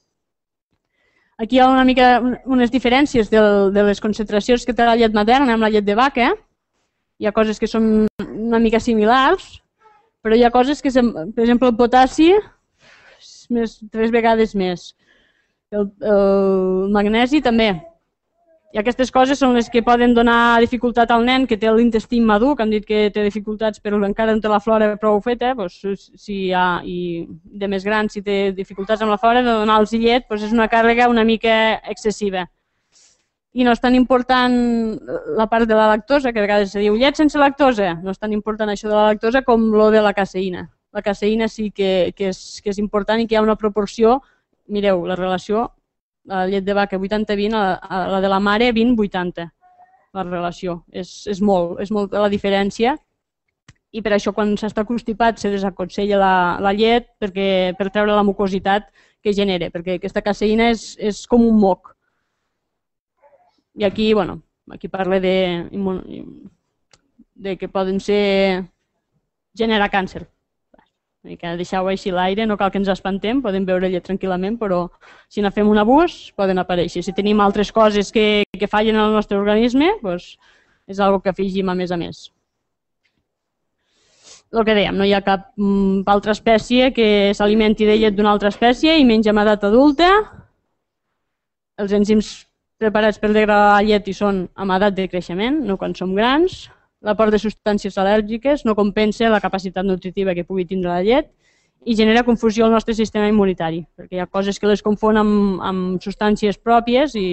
Aquí hi ha una mica unes diferències del, de les concentracions que té la llet materna amb la llet de vaca. Hi ha coses que són una mica similars, però hi ha coses que, per exemple, el potassi és més, tres vegades més. El, el magnesi també, i aquestes coses són les que poden donar dificultat al nen que té l'intestí madur, que han dit que té dificultats però encara no té la flora prou feta, doncs, si hi ha, i de més gran, si té dificultats amb la flora, de donar els llet doncs és una càrrega una mica excessiva. I no és tan important la part de la lactosa, que a vegades se diu llet sense lactosa, no és tan important això de la lactosa com lo de la caseïna. La caseïna sí que, que, és, que és important i que hi ha una proporció, mireu, la relació la llet de vaca 80-20, a, la de la mare 20-80, la relació. És, és molt, és molt la diferència i per això quan s'està constipat se desaconsella la, la llet perquè, per treure la mucositat que genera, perquè aquesta caseïna és, és com un moc. I aquí, bueno, aquí parla de, de que poden ser generar càncer. Una mica deixeu així l'aire, no cal que ens espantem, podem veure llet tranquil·lament, però si no fem un abús, poden aparèixer. Si tenim altres coses que, que fallen al nostre organisme, doncs és algo que afegim a més a més. El que dèiem, no hi ha cap mm, altra espècie que s'alimenti de llet d'una altra espècie i menja amb edat adulta. Els enzims preparats per degradar la llet hi són amb edat de creixement, no quan som grans. L'aport de substàncies al·lèrgiques no compensa la capacitat nutritiva que pugui tindre la llet i genera confusió al nostre sistema immunitari, perquè hi ha coses que les confon amb, amb substàncies pròpies i,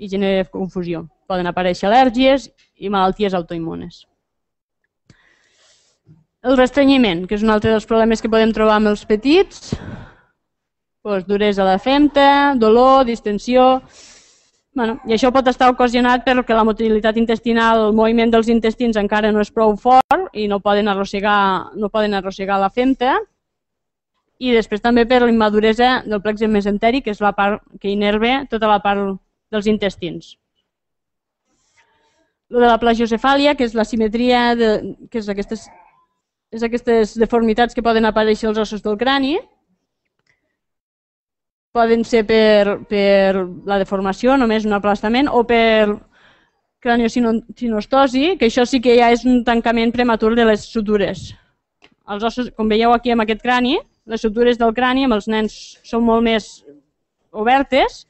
i genera confusió. Poden aparèixer al·lèrgies i malalties autoimmunes. El restrenyiment, que és un altre dels problemes que podem trobar amb els petits, doncs, duresa de femta, dolor, distensió, Bueno, I això pot estar ocasionat perquè que la motilitat intestinal, el moviment dels intestins encara no és prou fort i no poden arrossegar, no poden arrossegar la femta. I després també per la immaduresa del plexe mesentèric, que és la part que innerva tota la part dels intestins. Lo de la plagiocefàlia, que és la simetria, de, que és aquestes, és aquestes deformitats que poden aparèixer als ossos del crani, Poden ser per, per la deformació, només un aplastament, o per craniosinostosi, que això sí que ja és un tancament prematur de les sutures. Els ossos, com veieu aquí amb aquest crani, les sutures del crani amb els nens són molt més obertes.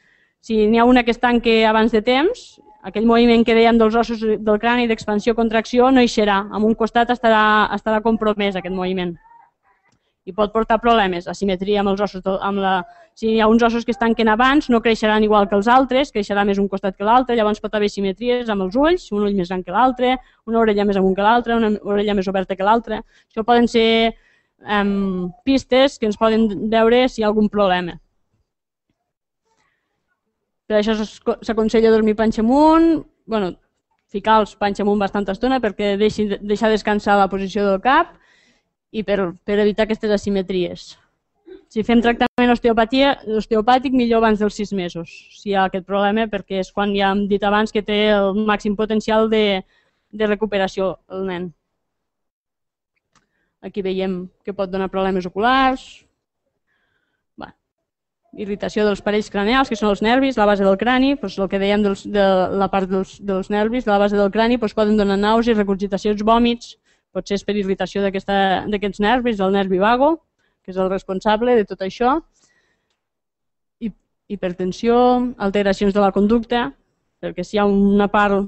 Si n'hi ha una que es tanque abans de temps, aquell moviment que dèiem dels ossos del crani d'expansió-contracció no hi Amb un costat estarà, estarà compromès aquest moviment. I pot portar problemes, asimetria amb els ossos, amb la, si hi ha uns ossos que es tanquen abans, no creixeran igual que els altres, creixerà més un costat que l'altre, llavors pot haver simetries amb els ulls, un ull més gran que l'altre, una orella més amunt que l'altra, una orella més oberta que l'altra. Això poden ser um, pistes que ens poden veure si hi ha algun problema. Per això s'aconsella dormir panxa amunt, bueno, ficar els panxa amunt bastanta estona perquè deixi, deixar descansar la posició del cap i per, per evitar aquestes asimetries. Si fem tractament osteopatia, osteopàtic, millor abans dels 6 mesos, si hi ha aquest problema, perquè és quan ja hem dit abans que té el màxim potencial de, de recuperació el nen. Aquí veiem que pot donar problemes oculars, bueno, irritació dels parells craneals, que són els nervis, la base del crani, doncs el que dèiem dels, de la part dels, dels nervis, de la base del crani, doncs poden donar nausis, regurgitacions, vòmits, potser és per irritació d'aquests nervis, del nervi vago, que és el responsable de tot això, hipertensió, alteracions de la conducta, perquè si hi ha una part,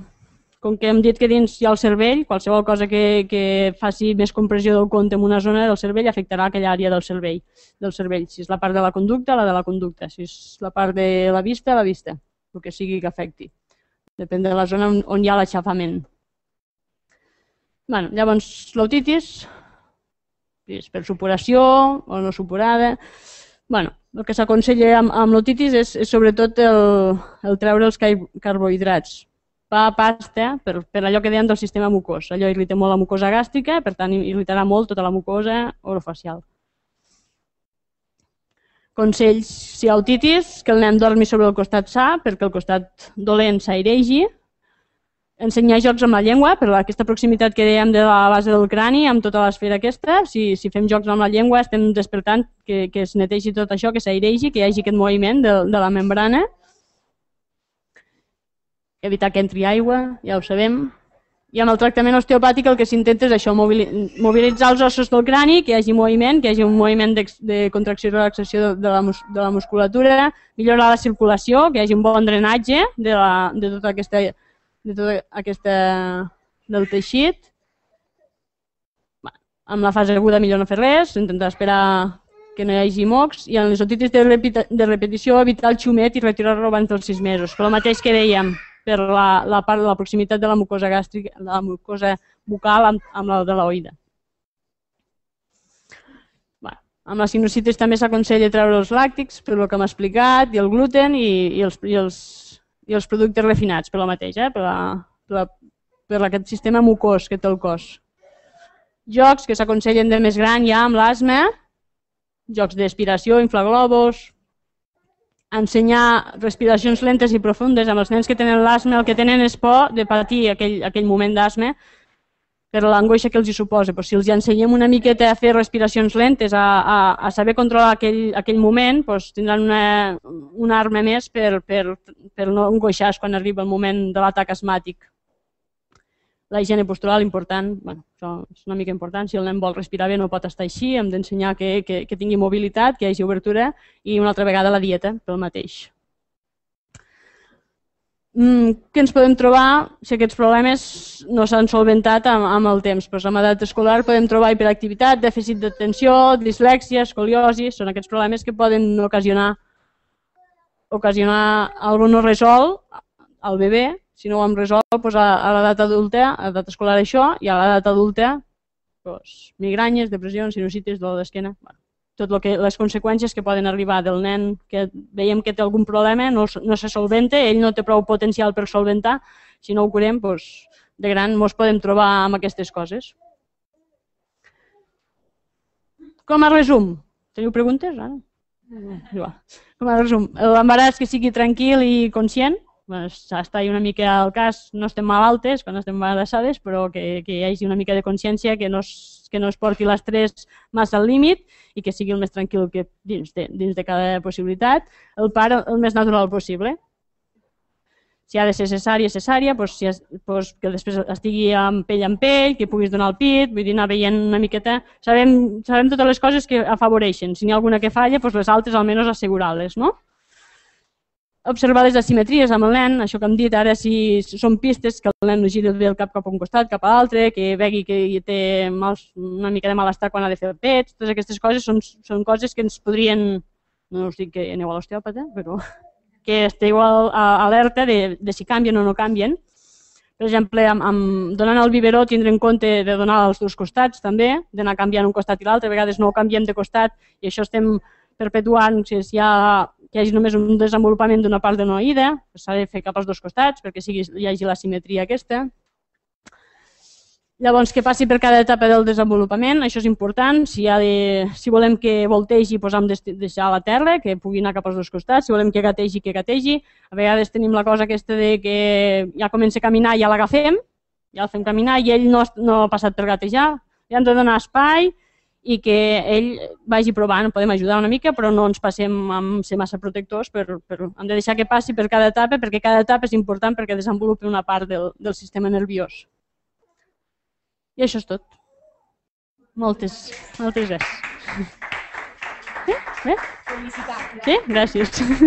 com que hem dit que dins hi ha el cervell, qualsevol cosa que, que faci més compressió del compte en una zona del cervell afectarà aquella àrea del cervell, del cervell. Si és la part de la conducta, la de la conducta. Si és la part de la vista, la vista. El que sigui que afecti. Depèn de la zona on, on hi ha l'aixafament. Bueno, llavors, l'autitis és per supuració o no supurada. bueno, el que s'aconsella amb, amb l'otitis és, és sobretot el, el treure els carbohidrats. Pa, pasta, per, per allò que deien del sistema mucós. Allò irrita molt la mucosa gàstrica, per tant irritarà molt tota la mucosa orofacial. Consells, si hi ha otitis, que el nen dormi sobre el costat sa perquè el costat dolent s'airegi, ensenyar jocs amb la llengua, per aquesta proximitat que dèiem de la base del crani, amb tota l'esfera aquesta, si, si fem jocs amb la llengua estem despertant que, que es netegi tot això, que s'airegi, que hi hagi aquest moviment de, de la membrana. Evitar que entri aigua, ja ho sabem. I amb el tractament osteopàtic el que s'intenta és això, mobilitzar els ossos del crani, que hi hagi moviment, que hi hagi un moviment de, de contracció i relaxació de, de, la, mus, de la musculatura, millorar la circulació, que hi hagi un bon drenatge de, la, de tota aquesta de tota aquesta del teixit. Bé, amb la fase aguda millor no fer res, intentar esperar que no hi hagi mocs i en les otitis de, de repetició evitar el xumet i retirar-lo abans dels 6 mesos. Però el mateix que dèiem per la, la part de la proximitat de la mucosa gàstrica, de la mucosa bucal amb, amb la de l'oïda. Amb les sinusitis també s'aconsella treure els làctics, per el que hem explicat, i el gluten i, i, els, i els i els productes refinats per la mateixa, eh? per, la, per, la, per aquest sistema mucós que té el cos. Jocs que s'aconsellen de més gran ja amb l'asma, jocs d'expiració, inflaglobos, ensenyar respiracions lentes i profundes amb els nens que tenen l'asma, el que tenen és por de patir aquell, aquell moment d'asma per l'angoixa que els hi suposa. Però si els hi ensenyem una miqueta a fer respiracions lentes, a, a, a saber controlar aquell, aquell moment, doncs tindran una, una arma més per, per, per no angoixar-se quan arriba el moment de l'atac asmàtic. La higiene postural, important, bueno, això és una mica important, si el nen vol respirar bé no pot estar així, hem d'ensenyar que, que, que tingui mobilitat, que hi hagi obertura i una altra vegada la dieta pel mateix. Mm, què ens podem trobar si aquests problemes no s'han solventat amb, amb el temps? Pues doncs amb edat escolar podem trobar hiperactivitat, dèficit d'atenció, dislèxia, escoliosi, són aquests problemes que poden ocasionar ocasionar algun no resol al bebè, si no ho hem resolt pues doncs a, a l'edat adulta, a l'edat escolar això, i a l'edat adulta pues, doncs migranyes, depressions, sinusitis, dolor d'esquena... Bueno tot lo que, les conseqüències que poden arribar del nen que veiem que té algun problema, no, no se solventa, ell no té prou potencial per solventar, si no ho curem, doncs, de gran ens podem trobar amb aquestes coses. Com a resum, teniu preguntes? Ara? Com a resum, l'embaràs que sigui tranquil i conscient, està una mica al cas, no estem malaltes quan estem embarassades, però que, que hi hagi una mica de consciència, que no es, que no es porti l'estrès massa al límit i que sigui el més tranquil que dins de, dins de cada possibilitat, el par el més natural possible. Si ha de ser cesària, cesària, doncs, si es, doncs, que després estigui amb pell en pell, que puguis donar el pit, vull dir, anar veient una miqueta... Sabem, sabem totes les coses que afavoreixen. Si n'hi ha alguna que falla, doncs les altres almenys assegurar-les, no? observar les asimetries amb el nen, això que hem dit ara, si són pistes que el nen no giri bé el cap cap a un costat, cap a l'altre, que vegi que té mal, una mica de malestar quan ha de fer pets, totes aquestes coses són, són coses que ens podrien, no us dic que aneu a l'osteòpata, però [laughs] que esteu al, a, alerta de, de si canvien o no canvien. Per exemple, amb, amb, donant el biberó tindre en compte de donar als dos costats també, d'anar canviant un costat i l'altre, a vegades no canviem de costat i això estem perpetuant, si hi ha que hi hagi només un desenvolupament d'una part d'una s'ha de fer cap als dos costats perquè sigui, hi hagi la simetria aquesta. Llavors, que passi per cada etapa del desenvolupament, això és important. Si, ha de, si volem que voltegi, doncs hem de deixar la terra, que pugui anar cap als dos costats. Si volem que gategi, que gategi. A vegades tenim la cosa aquesta de que ja comença a caminar i ja l'agafem, ja el fem caminar i ell no, no ha passat per gatejar. Li hem de donar espai, i que ell vagi provant, podem ajudar una mica, però no ens passem amb ser massa protectors, per, per, hem de deixar que passi per cada etapa, perquè cada etapa és important perquè desenvolupi una part del, del sistema nerviós. I això és tot. Moltes, moltes gràcies. Eh? Eh? Sí? Bé? Sí, gràcies.